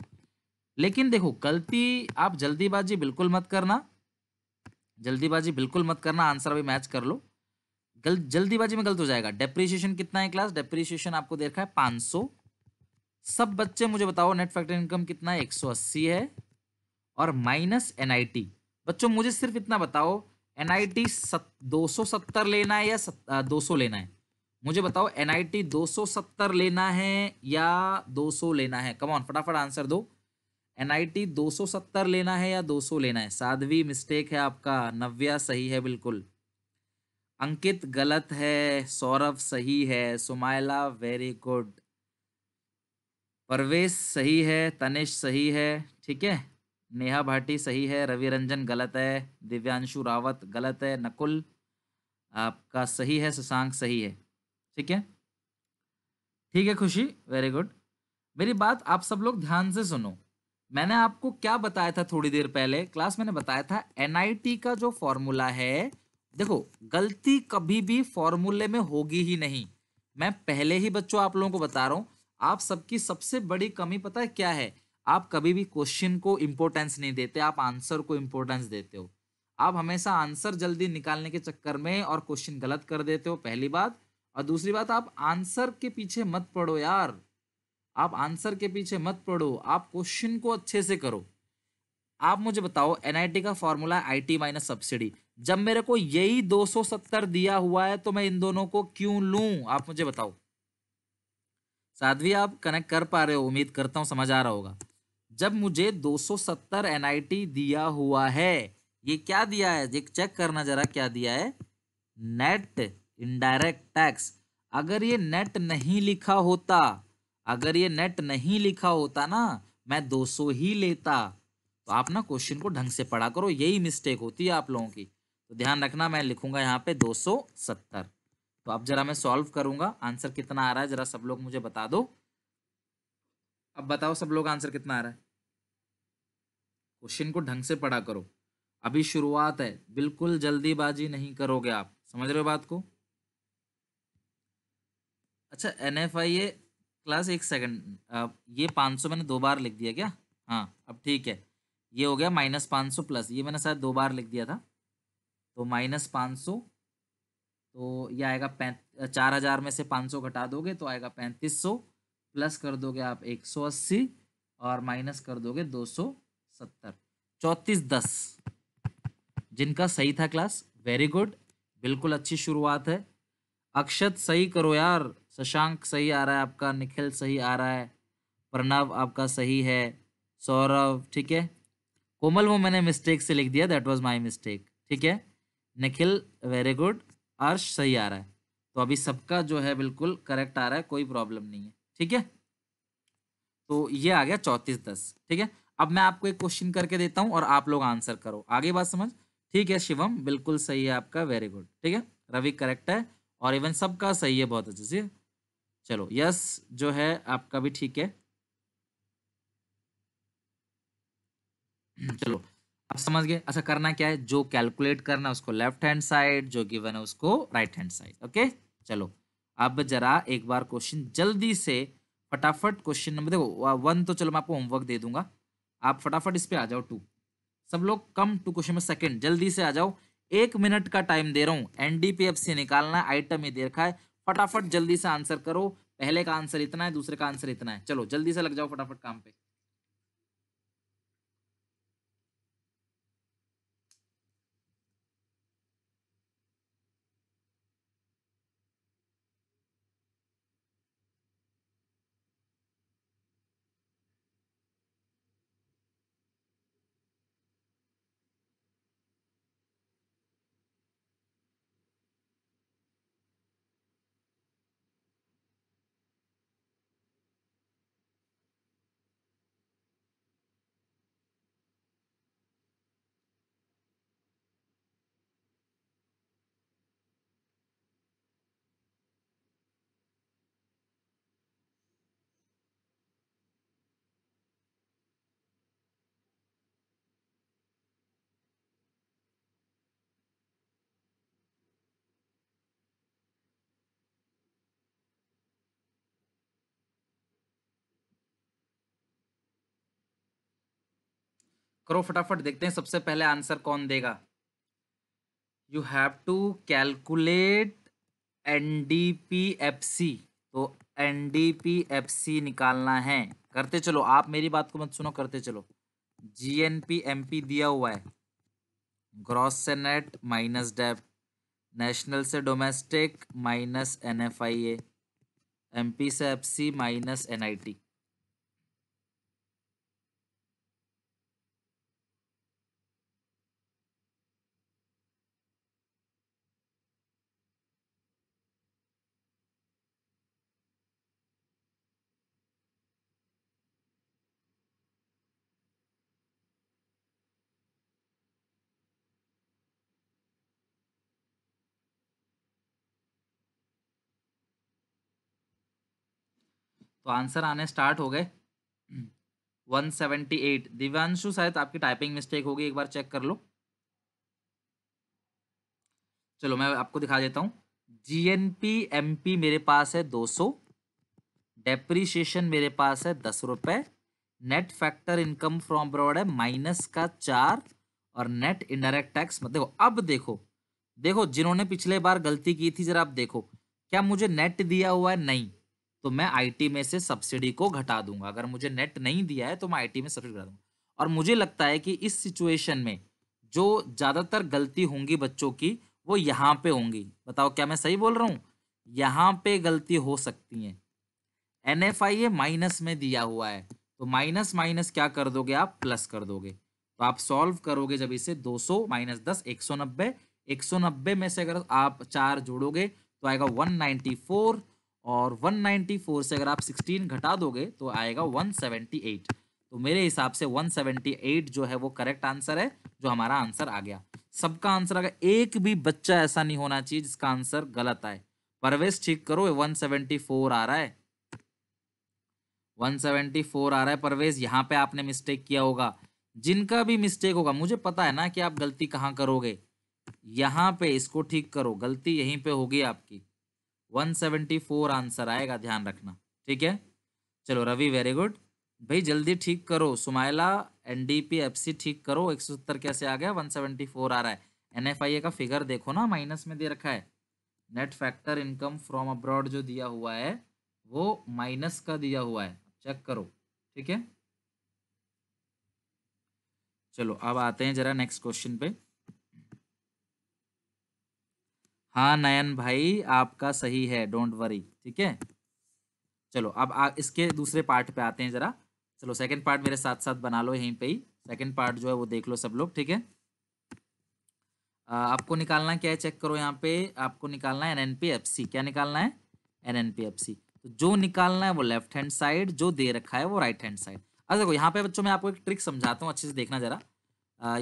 लेकिन देखो गलती आप जल्दीबाजी बिल्कुल मत करना जल्दीबाजी बिल्कुल मत करना आंसर अभी मैच कर लो गलत जल्दीबाजी में गलत हो जाएगा डेप्रिसिएशन कितना है क्लास डेप्रिसिएशन आपको देखा है पाँच सौ सब बच्चे मुझे बताओ नेट फैक्टर इनकम कितना है एक सौ अस्सी है और माइनस टी बच्चों मुझे सिर्फ इतना बताओ एनआईटी दो सौ सत्तर लेना है या दो सौ लेना है मुझे बताओ टी दो सौ सत्तर लेना है या दो सौ लेना है कमॉन फटाफट आंसर दो एनआईटी 270 लेना है या 200 लेना है साध्वी मिस्टेक है आपका नव्या सही है बिल्कुल अंकित गलत है सौरभ सही है सुमाइला वेरी गुड परवेश सही है तनिष सही है ठीक है नेहा भाटी सही है रवि रंजन गलत है दिव्यांशु रावत गलत है नकुल आपका सही है शशांक सही है ठीक है ठीक है खुशी वेरी गुड मेरी बात आप सब लोग ध्यान से सुनो मैंने आपको क्या बताया था थोड़ी देर पहले क्लास मैंने बताया था एनआईटी का जो फॉर्मूला है देखो गलती कभी भी फॉर्मूले में होगी ही नहीं मैं पहले ही बच्चों आप लोगों को बता रहा हूँ आप सबकी सबसे बड़ी कमी पता है क्या है आप कभी भी क्वेश्चन को इम्पोर्टेंस नहीं देते आप आंसर को इम्पोर्टेंस देते हो आप हमेशा आंसर जल्दी निकालने के चक्कर में और क्वेश्चन गलत कर देते हो पहली बात और दूसरी बात आप आंसर के पीछे मत पड़ो यार आप आंसर के पीछे मत पड़ो आप क्वेश्चन को अच्छे से करो आप मुझे बताओ एनआईटी का formula I T minus subsidy जब मेरे को यही 270 दिया हुआ है तो मैं इन दोनों को क्यों लूं आप मुझे बताओ साध्वी आप कनेक्ट कर पा रहे हो उम्मीद करता हूं समझ आ रहा होगा जब मुझे 270 एनआईटी दिया हुआ है ये क्या दिया है एक चेक करना जरा क्या दिया है नेट इनडायरेक्ट टैक्स अगर ये नेट नहीं लिखा होता अगर ये नेट नहीं लिखा होता ना मैं 200 ही लेता तो आप ना क्वेश्चन को ढंग से पढ़ा करो यही मिस्टेक होती है आप लोगों की तो ध्यान रखना मैं लिखूंगा यहाँ पे 270 तो अब जरा मैं सॉल्व करूंगा आंसर कितना आ रहा है जरा सब लोग मुझे बता दो अब बताओ सब लोग आंसर कितना आ रहा है क्वेश्चन को ढंग से पढ़ा करो अभी शुरुआत है बिल्कुल जल्दीबाजी नहीं करोगे आप समझ रहे हो बात को अच्छा N F I A class एक सेकंड ये पाँच सौ मैंने दो बार लिख दिया क्या हाँ अब ठीक है ये हो गया माइनस पाँच सौ प्लस ये मैंने शायद दो बार लिख दिया था तो माइनस पाँच सौ तो ये आएगा पैंत चार हज़ार में से पाँच सौ घटा दोगे तो आएगा पैंतीस सौ प्लस कर दोगे आप एक सौ अस्सी और माइनस कर दोगे दो सौ सत्तर चौंतीस दस जिनका सही था क्लास वेरी गुड बिल्कुल अच्छी शुरुआत है अक्षत सही करो यार शशांक सही आ रहा है आपका निखिल सही आ रहा है प्रणव आपका सही है सौरभ ठीक है कोमल वो मैंने मिस्टेक से लिख दिया दैट वाज माय मिस्टेक ठीक है निखिल वेरी गुड अर्श सही आ रहा है तो अभी सबका जो है बिल्कुल करेक्ट आ रहा है कोई प्रॉब्लम नहीं है ठीक है तो ये आ गया चौंतीस दस ठीक है अब मैं आपको एक क्वेश्चन करके देता हूँ और आप लोग आंसर करो आगे बात समझ ठीक है शिवम बिल्कुल सही है आपका वेरी गुड ठीक है रवि करेक्ट है और इवन सबका सही है बहुत अच्छे से चलो यस जो है आपका भी ठीक है चलो अब समझ गए अच्छा करना क्या है जो कैलकुलेट करना उसको लेफ्ट हैंड साइड जो गिवन है उसको राइट हैंड साइड ओके चलो अब जरा एक बार क्वेश्चन जल्दी से फटाफट क्वेश्चन नंबर देखो वन तो चलो मैं आपको होमवर्क दे दूंगा आप फटाफट इस पे आ जाओ टू सब लोग कम टू क्वेश्चन में सेकंड जल्दी से आ जाओ एक मिनट का टाइम दे रहा हूँ एनडीपीएफसी निकालना आइटम ये दे रखा है फटाफट जल्दी से आंसर करो पहले का आंसर इतना है दूसरे का आंसर इतना है चलो जल्दी से लग जाओ फटाफट काम पे करो फटाफट देखते हैं सबसे पहले आंसर कौन देगा you have to calculate N D P F C तो N D P F C निकालना है करते चलो आप मेरी बात को मत सुनो करते चलो G N P M P दिया हुआ है ग्रॉस से नेट माइनस डेप नेशनल से domestic minus N F I A M P से F C minus N I T तो आंसर आने स्टार्ट हो गए 178 हम्म, दिव्यांशु शायद आपकी टाइपिंग मिस्टेक होगी एक बार चेक कर लो चलो मैं आपको दिखा देता हूँ एम पी मेरे पास है 200 डेप्रीशिएशन मेरे पास है दस रुपये net factor income from abroad है माइनस का चार और नेट इनडायरेक्ट टैक्स मत देखो अब देखो देखो जिन्होंने पिछले बार गलती की थी जरा आप देखो क्या मुझे नेट दिया हुआ है नहीं तो मैं आईटी में से सब्सिडी को घटा दूंगा अगर मुझे नेट नहीं दिया है तो मैं आईटी में सब्सिडी घटा दूंगा और मुझे लगता है कि इस सिचुएशन में जो ज़्यादातर गलती होंगी बच्चों की वो यहाँ पे होंगी बताओ क्या मैं सही बोल रहा हूँ यहाँ पे गलती हो सकती है N F I A minus में दिया हुआ है तो माइनस माइनस क्या कर दोगे आप प्लस कर दोगे तो आप सॉल्व करोगे जब इसे 200 माइनस दस एक सौ नब्बे एक सौ नब्बे में से अगर आप चार जोड़ोगे तो आएगा 194 और 194 से अगर आप 16 घटा दोगे तो आएगा 178 तो मेरे हिसाब से 178 जो है वो करेक्ट आंसर है जो हमारा आंसर आ गया सबका आंसर आ गया एक भी बच्चा ऐसा नहीं होना चाहिए जिसका आंसर गलत आए परवेश ठीक करो 174 आ रहा है 174 आ रहा है परवेज यहाँ पे आपने मिस्टेक किया होगा जिनका भी मिस्टेक होगा मुझे पता है ना कि आप गलती कहाँ करोगे यहाँ पे इसको ठीक करो गलती यहीं पे होगी आपकी 174 आंसर आएगा ध्यान रखना ठीक है चलो रवि वेरी गुड भाई जल्दी ठीक करो Sumaila N D P F C ठीक करो एक सौ सत्तर कैसे आ गया 174 आ रहा है एन एफ आई ए का फिगर देखो ना माइनस में दे रखा है net factor income from abroad जो दिया हुआ है वो माइनस का दिया हुआ है चेक करो ठीक है चलो अब आते हैं जरा नेक्स्ट क्वेश्चन पे हाँ नयन भाई आपका सही है डोंट वरी ठीक है चलो अब आ, इसके दूसरे पार्ट पे आते हैं जरा चलो सेकंड पार्ट मेरे साथ साथ बना लो यहीं पे ही सेकंड पार्ट जो है वो देख लो सब लोग ठीक है आपको निकालना क्या है चेक करो यहाँ पे आपको निकालना है एन क्या निकालना है एन एन तो जो निकालना है वो लेफ्ट हैंड साइड जो दे रखा है वो राइट हैंड साइड अच्छा देखो यहाँ पे बच्चों मैं आपको एक ट्रिक समझाता हूँ अच्छे से देखना जरा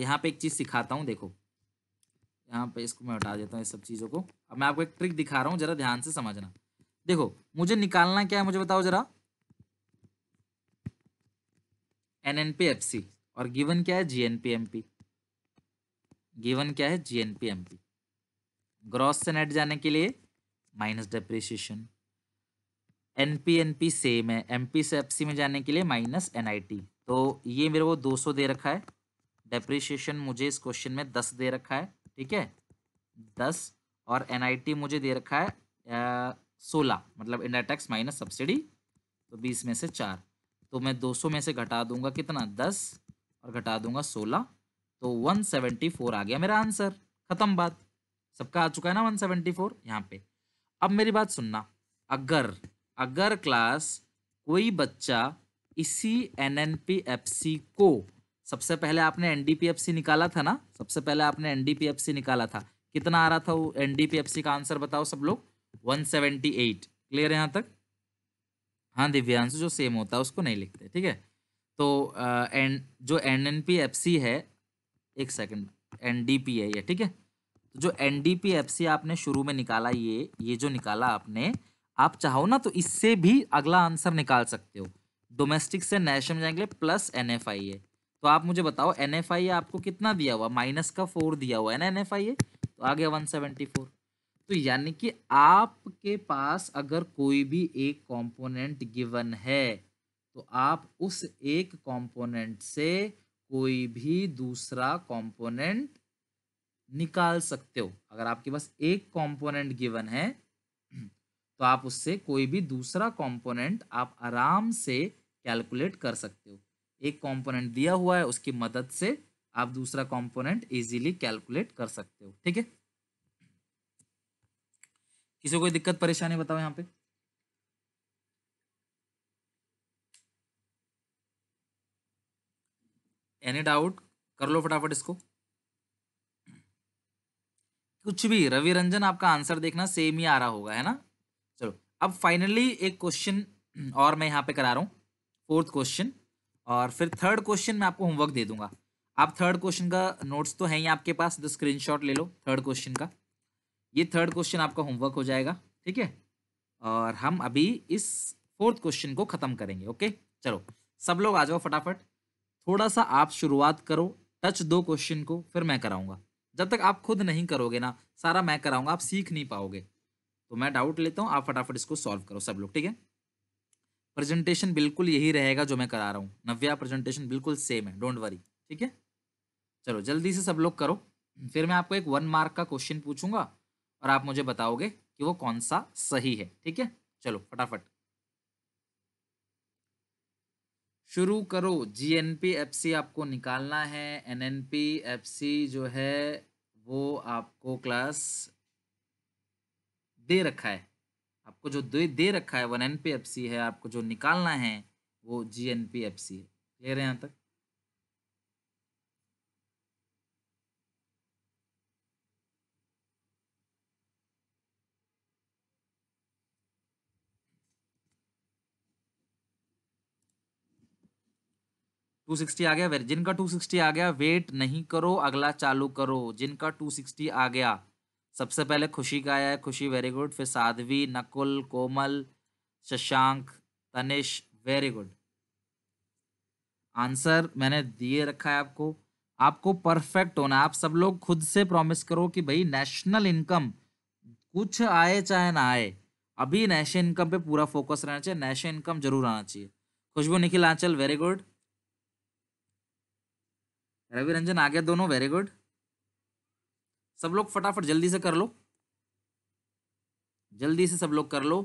यहाँ पे एक चीज़ सिखाता हूँ देखो यहाँ पे इसको मैं हटा देता हूँ इस सब चीज़ों को अब मैं आपको एक ट्रिक दिखा रहा हूँ जरा ध्यान से समझना देखो मुझे निकालना क्या है मुझे बताओ जरा N N P F C और गिवन क्या है G N P M P given क्या है G N P M P gross से नेट जाने के लिए minus depreciation N P N P same है एम पी से एफ सी में जाने के लिए माइनस एन आई टी तो ये मेरे को दो सौ दे रखा है डेप्रिसिएशन मुझे इस क्वेश्चन में दस दे रखा है ठीक है दस और टी मुझे दे रखा है सोलह मतलब इंडिया टैक्स माइनस सब्सिडी तो बीस में से चार तो मैं दो सौ में से घटा दूंगा कितना दस और घटा दूंगा सोलह तो वन सेवेंटी फोर आ गया मेरा आंसर ख़त्म बात सबका आ चुका है ना वन सेवेंटी फोर यहाँ पे अब मेरी बात सुनना अगर अगर क्लास कोई बच्चा इसी N N P F C को सबसे पहले आपने एन निकाला था ना सबसे पहले आपने एन निकाला था कितना आ रहा था वो एन का आंसर बताओ सब लोग 178 क्लियर यहाँ तक हाँ दिव्यांश जो सेम होता है उसको नहीं लिखते ठीक है तो एन जो N N P F C है एक सेकेंड एन डी पी है ये ठीक है तो जो N D P F C आपने शुरू में निकाला ये ये जो निकाला आपने आप चाहो ना तो इससे भी अगला आंसर निकाल सकते हो डोमेस्टिक से नेशनल जाएंगे प्लस एन एफ आई है तो आप मुझे बताओ एन एफ आई आपको कितना दिया हुआ माइनस का फोर दिया हुआ है ना एन एफ आई तो आ गया वन सेवेंटी फोर तो यानी कि आपके पास अगर कोई भी एक कंपोनेंट गिवन है तो आप उस एक कंपोनेंट से कोई भी दूसरा कंपोनेंट निकाल सकते हो अगर आपके पास एक कंपोनेंट गिवन है तो आप उससे कोई भी दूसरा कंपोनेंट आप आराम से कैलकुलेट कर सकते हो एक कंपोनेंट दिया हुआ है उसकी मदद से आप दूसरा कंपोनेंट इजीली कैलकुलेट कर सकते हो ठीक है किसी कोई दिक्कत परेशानी बताओ यहां पे एनी डाउट कर लो फटाफट इसको कुछ भी रवि रंजन आपका आंसर देखना सेम ही आ रहा होगा है ना चलो अब फाइनली एक क्वेश्चन और मैं यहाँ पे करा रहा हूँ फोर्थ क्वेश्चन और फिर थर्ड क्वेश्चन मैं आपको होमवर्क दे दूंगा आप थर्ड क्वेश्चन का नोट्स तो है ही आपके पास तो स्क्रीनशॉट ले लो थर्ड क्वेश्चन का ये थर्ड क्वेश्चन आपका होमवर्क हो जाएगा ठीक है और हम अभी इस फोर्थ क्वेश्चन को ख़त्म करेंगे ओके चलो सब लोग आ जाओ फटाफट थोड़ा सा आप शुरुआत करो टच दो क्वेश्चन को फिर मैं कराऊंगा जब तक आप खुद नहीं करोगे ना सारा मैं कराऊंगा आप सीख नहीं पाओगे तो मैं डाउट लेता हूँ आप फटाफट इसको सॉल्व करो सब लोग ठीक है प्रेजेंटेशन बिल्कुल यही रहेगा जो मैं करा रहा हूँ नव्या प्रेजेंटेशन बिल्कुल सेम है डोंट वरी ठीक है चलो जल्दी से सब लोग करो फिर मैं आपको एक वन मार्क का क्वेश्चन पूछूंगा और आप मुझे बताओगे कि वो कौन सा सही है ठीक है चलो फटाफट शुरू करो G N P F C आपको निकालना है N N P F C जो है वो आपको क्लास दे रखा है आपको जो दे दे रखा है one N P F C है आपको जो निकालना है वो G N P F C है रहे है यहाँ तक टू सिक्सटी आ गया जिनका टू सिक्सटी आ गया वेट नहीं करो अगला चालू करो जिनका टू सिक्सटी आ गया सबसे पहले खुशी का आया है खुशी वेरी गुड फिर Sadhvi Nakul Komal Shashank Tanish very good answer मैंने दिए रखा है आपको आपको परफेक्ट होना आप सब लोग खुद से प्रॉमिस करो कि भाई नेशनल इनकम कुछ आए चाहे ना आए अभी नेशनल इनकम पे पूरा फोकस रहना चाहिए नेशनल इनकम जरूर आना चाहिए खुशबू निखिल आंचल वेरी गुड रवि रंजन आगे दोनों वेरी गुड सब लोग फटाफट जल्दी से कर लो जल्दी से सब लोग कर लो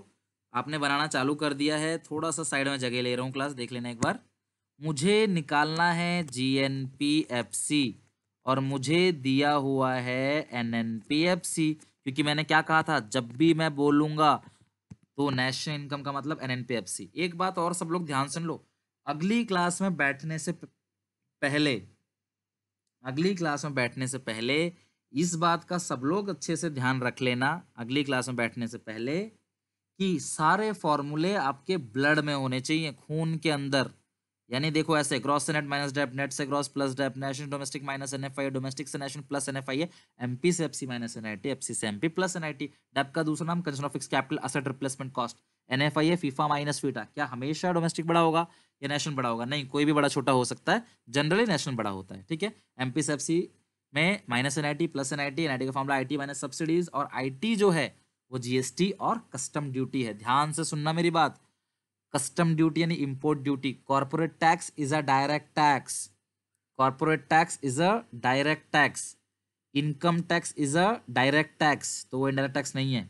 आपने बनाना चालू कर दिया है थोड़ा सा साइड में जगह ले रहा हूँ क्लास देख लेना एक बार मुझे निकालना है G N P F C और मुझे दिया हुआ है N N P F C क्योंकि मैंने क्या कहा था जब भी मैं बोलूँगा तो नेशनल इनकम का मतलब N N P F C एक बात और सब लोग ध्यान सुन लो अगली क्लास में बैठने से पहले अगली क्लास में बैठने से पहले इस बात का सब लोग अच्छे से ध्यान रख लेना अगली क्लास में बैठने से पहले कि सारे फॉर्मूले आपके ब्लड में होने चाहिए खून के अंदर यानी देखो ऐसे क्रॉस से नेट माइनस डेप नेट से gross plus dep national domestic minus N F I domestic से national plus N F I M P से F C minus N I T F C से M P plus N I T dep का दूसरा नाम consumption of capital asset replacement cost N F I A FIFA minus FITA क्या हमेशा domestic बड़ा होगा या नेशनल बड़ा होगा नहीं कोई भी बड़ा छोटा हो सकता है जनरली नेशनल बड़ा होता है ठीक है एम पी से एफ सी में minus N I T plus N I T N I T का formula I T minus subsidies और आई टी जो है वो जीएसटी और कस्टम ड्यूटी है ध्यान से सुनना मेरी बात कस्टम ड्यूटी यानी import duty corporate tax is a direct tax corporate tax is a direct tax income tax is a direct tax तो वो इंडायरेक्ट टैक्स नहीं है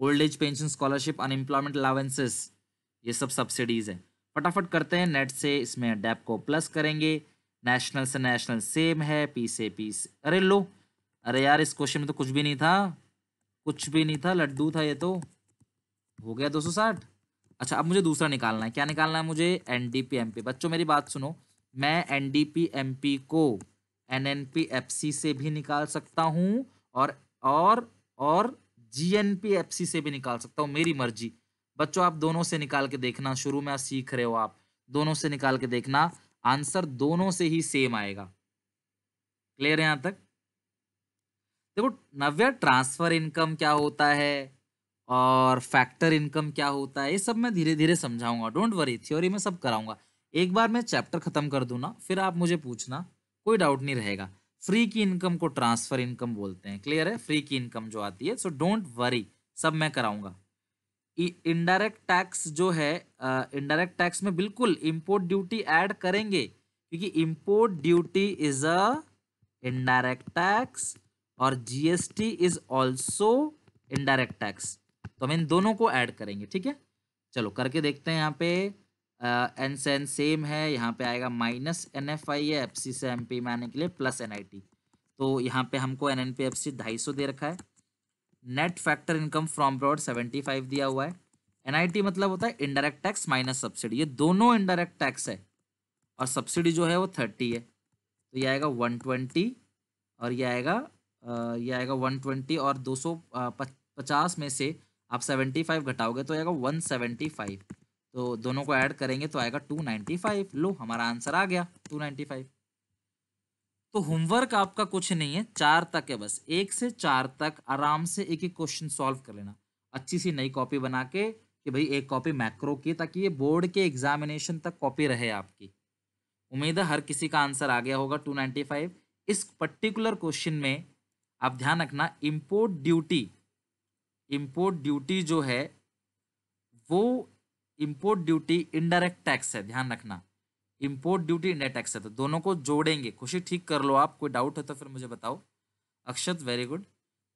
old age pension scholarship unemployment allowances ये सब सब्सिडीज है फटाफट करते हैं नेट से इसमें डेप को प्लस करेंगे नेशनल से नेशनल सेम है पी से पी से अरे लो अरे यार इस क्वेश्चन में तो कुछ भी नहीं था कुछ भी नहीं था लड्डू था ये तो हो गया दो सौ साठ अच्छा अब मुझे दूसरा निकालना है क्या निकालना है मुझे N D P M P बच्चों मेरी बात सुनो मैं N D P M P को N N P F C से भी निकाल सकता हूँ और और और G N P F C से भी निकाल सकता हूँ मेरी मर्जी बच्चों आप दोनों से निकाल के देखना शुरू में आप सीख रहे हो आप दोनों से निकाल के देखना आंसर दोनों से ही सेम आएगा क्लियर है यहां तक देखो नव्य ट्रांसफर इनकम क्या होता है और फैक्टर इनकम क्या होता है ये सब मैं धीरे धीरे समझाऊंगा डोंट वरी थ्योरी में सब कराऊंगा एक बार मैं चैप्टर खत्म कर दू ना फिर आप मुझे पूछना कोई डाउट नहीं रहेगा फ्री की इनकम को ट्रांसफर इनकम बोलते हैं क्लियर है फ्री की इनकम जो आती है सो डोंट वरी सब मैं कराऊंगा इनडायरेक्ट टैक्स जो है इनडायरेक्ट टैक्स में बिल्कुल इम्पोर्ट ड्यूटी ऐड करेंगे क्योंकि import duty is a indirect tax और GST is also indirect tax तो हम इन दोनों को ऐड करेंगे ठीक है चलो करके देखते हैं यहाँ पे एन से एन सेम है यहाँ पे आएगा माइनस एन एफ आई है एफ सी से एम पी में आने के लिए प्लस एन आई टी तो यहाँ पे हमको N N P F C ढाई सौ दे रखा है net factor income from abroad seventy five दिया हुआ है एनआईटी मतलब होता है इनडायरेक्ट टैक्स माइनस सब्सिडी ये दोनों इनडायरेक्ट टैक्स है और सब्सिडी जो है वो थर्टी है तो ये आएगा वन ट्वेंटी और ये आएगा ये आएगा वन ट्वेंटी और दो सौ पचास में से आप सेवेंटी फाइव घटाओगे तो आएगा वन सेवेंटी फाइव तो दोनों को ऐड करेंगे तो आएगा टू नाइन्टी फाइव लो हमारा आंसर आ गया टू नाइन्टी फाइव तो होमवर्क आपका कुछ नहीं है चार तक है बस एक से चार तक आराम से एक एक क्वेश्चन सॉल्व कर लेना अच्छी सी नई कॉपी बना के कि भाई एक कॉपी मैक्रो की ताकि ये बोर्ड के एग्जामिनेशन तक कॉपी रहे आपकी उम्मीद है हर किसी का आंसर आ गया होगा टू नाइन्टी फाइव इस पर्टिकुलर क्वेश्चन में आप ध्यान रखना इम्पोर्ट ड्यूटी इम्पोर्ट ड्यूटी जो है वो इम्पोर्ट ड्यूटी इनडायरेक्ट टैक्स है ध्यान रखना इम्पोर्ट ड्यूटी नेट टैक्स है तो दोनों को जोड़ेंगे खुशी ठीक कर लो आप कोई डाउट हो तो फिर मुझे बताओ अक्षत वेरी गुड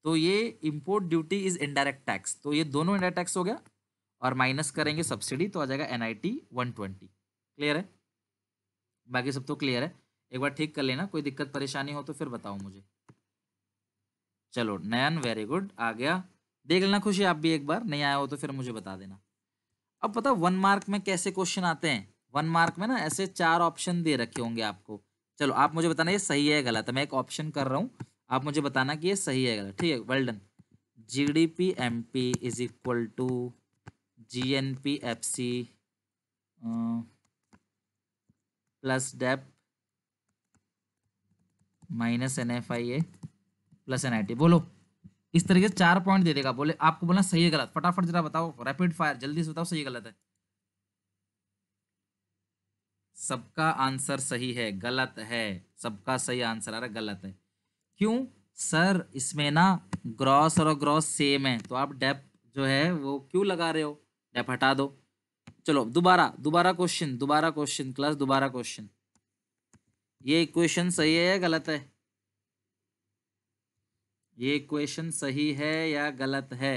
तो ये import duty is indirect tax तो ये दोनों इनडायरेक्ट टैक्स हो गया और माइनस करेंगे सब्सिडी तो आ जाएगा N I T one twenty clear है बाकी सब तो क्लियर है एक बार ठीक कर लेना कोई दिक्कत परेशानी हो तो फिर बताओ मुझे चलो नयन वेरी गुड आ गया देख लेना खुशी आप भी एक बार नहीं आया हो तो फिर मुझे बता देना अब पता वन मार्क में कैसे क्वेश्चन आते हैं वन मार्क में ना ऐसे चार ऑप्शन दे रखे होंगे आपको चलो आप मुझे बताना ये सही है गलत है मैं एक ऑप्शन कर रहा हूँ आप मुझे बताना कि ये सही है गलत ठीक है well done G D P M P is equal to G N P F C plus dep minus N F I A plus N I T बोलो इस तरीके से चार पॉइंट दे देगा बोले आपको बोलना सही है गलत फटाफट जरा बताओ रैपिड फायर जल्दी से बताओ सही गलत है सबका आंसर सही है गलत है सबका सही आंसर आ रहा है गलत है क्यों सर इसमें ना ग्रॉस और ग्रॉस सेम है तो आप डेप जो है वो क्यों लगा रहे हो डेप हटा दो चलो दोबारा दोबारा क्वेश्चन दोबारा क्वेश्चन क्लास दोबारा क्वेश्चन ये इक्वेशन सही है या गलत है ये इक्वेशन सही है या गलत है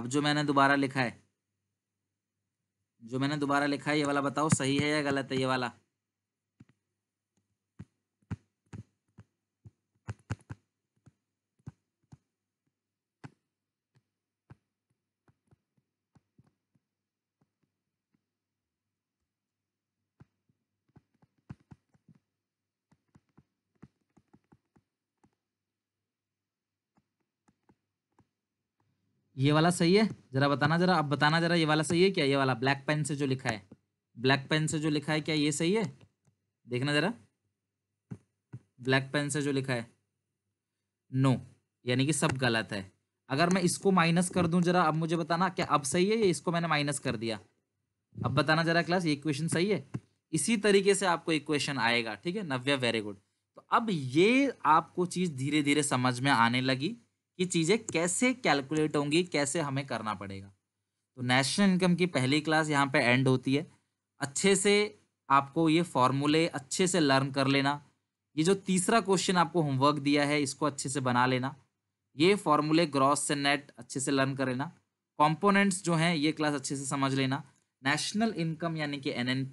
अब जो मैंने दोबारा लिखा है जो मैंने दोबारा लिखा है ये वाला बताओ सही है या गलत है ये वाला ये वाला सही है जरा बताना जरा अब बताना जरा ये वाला सही है क्या ये वाला ब्लैक पेन से जो लिखा है ब्लैक पेन से जो लिखा है क्या ये सही है देखना जरा ब्लैक पेन से जो लिखा है नो no. यानी कि सब गलत है अगर मैं इसको माइनस कर दूं जरा अब मुझे बताना क्या अब सही है या इसको मैंने माइनस कर दिया अब बताना जरा क्लास ये इक्वेशन सही है इसी तरीके से आपको इक्वेशन आएगा ठीक है नव्या वेरी गुड तो अब ये आपको चीज़ धीरे धीरे समझ में आने लगी कि चीज़ें कैसे कैलकुलेट होंगी कैसे हमें करना पड़ेगा तो नेशनल इनकम की पहली क्लास यहाँ पे एंड होती है अच्छे से आपको ये फॉर्मूले अच्छे से लर्न कर लेना ये जो तीसरा क्वेश्चन आपको होमवर्क दिया है इसको अच्छे से बना लेना ये फॉर्मूले ग्रॉस से नेट अच्छे से लर्न कर लेना कॉम्पोनेंट्स जो हैं ये क्लास अच्छे से समझ लेना नेशनल इनकम यानी कि एन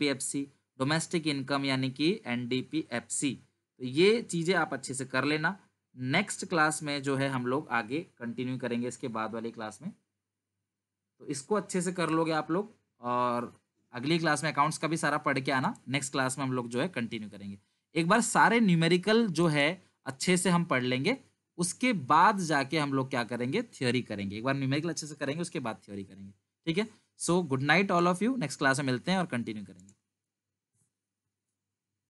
डोमेस्टिक इनकम यानी कि एन तो ये चीज़ें आप अच्छे से कर लेना नेक्स्ट क्लास में जो है हम लोग आगे कंटिन्यू करेंगे इसके बाद वाली क्लास में तो इसको अच्छे से कर लोगे आप लोग और अगली क्लास में अकाउंट्स का भी सारा पढ़ के आना नेक्स्ट क्लास में हम लोग जो है कंटिन्यू करेंगे एक बार सारे न्यूमेरिकल जो है अच्छे से हम पढ़ लेंगे उसके बाद जाके हम लोग क्या करेंगे थ्योरी करेंगे एक बार न्यूमेरिकल अच्छे से करेंगे उसके बाद थ्योरी करेंगे ठीक है so good night all of you next class में मिलते हैं और कंटिन्यू करेंगे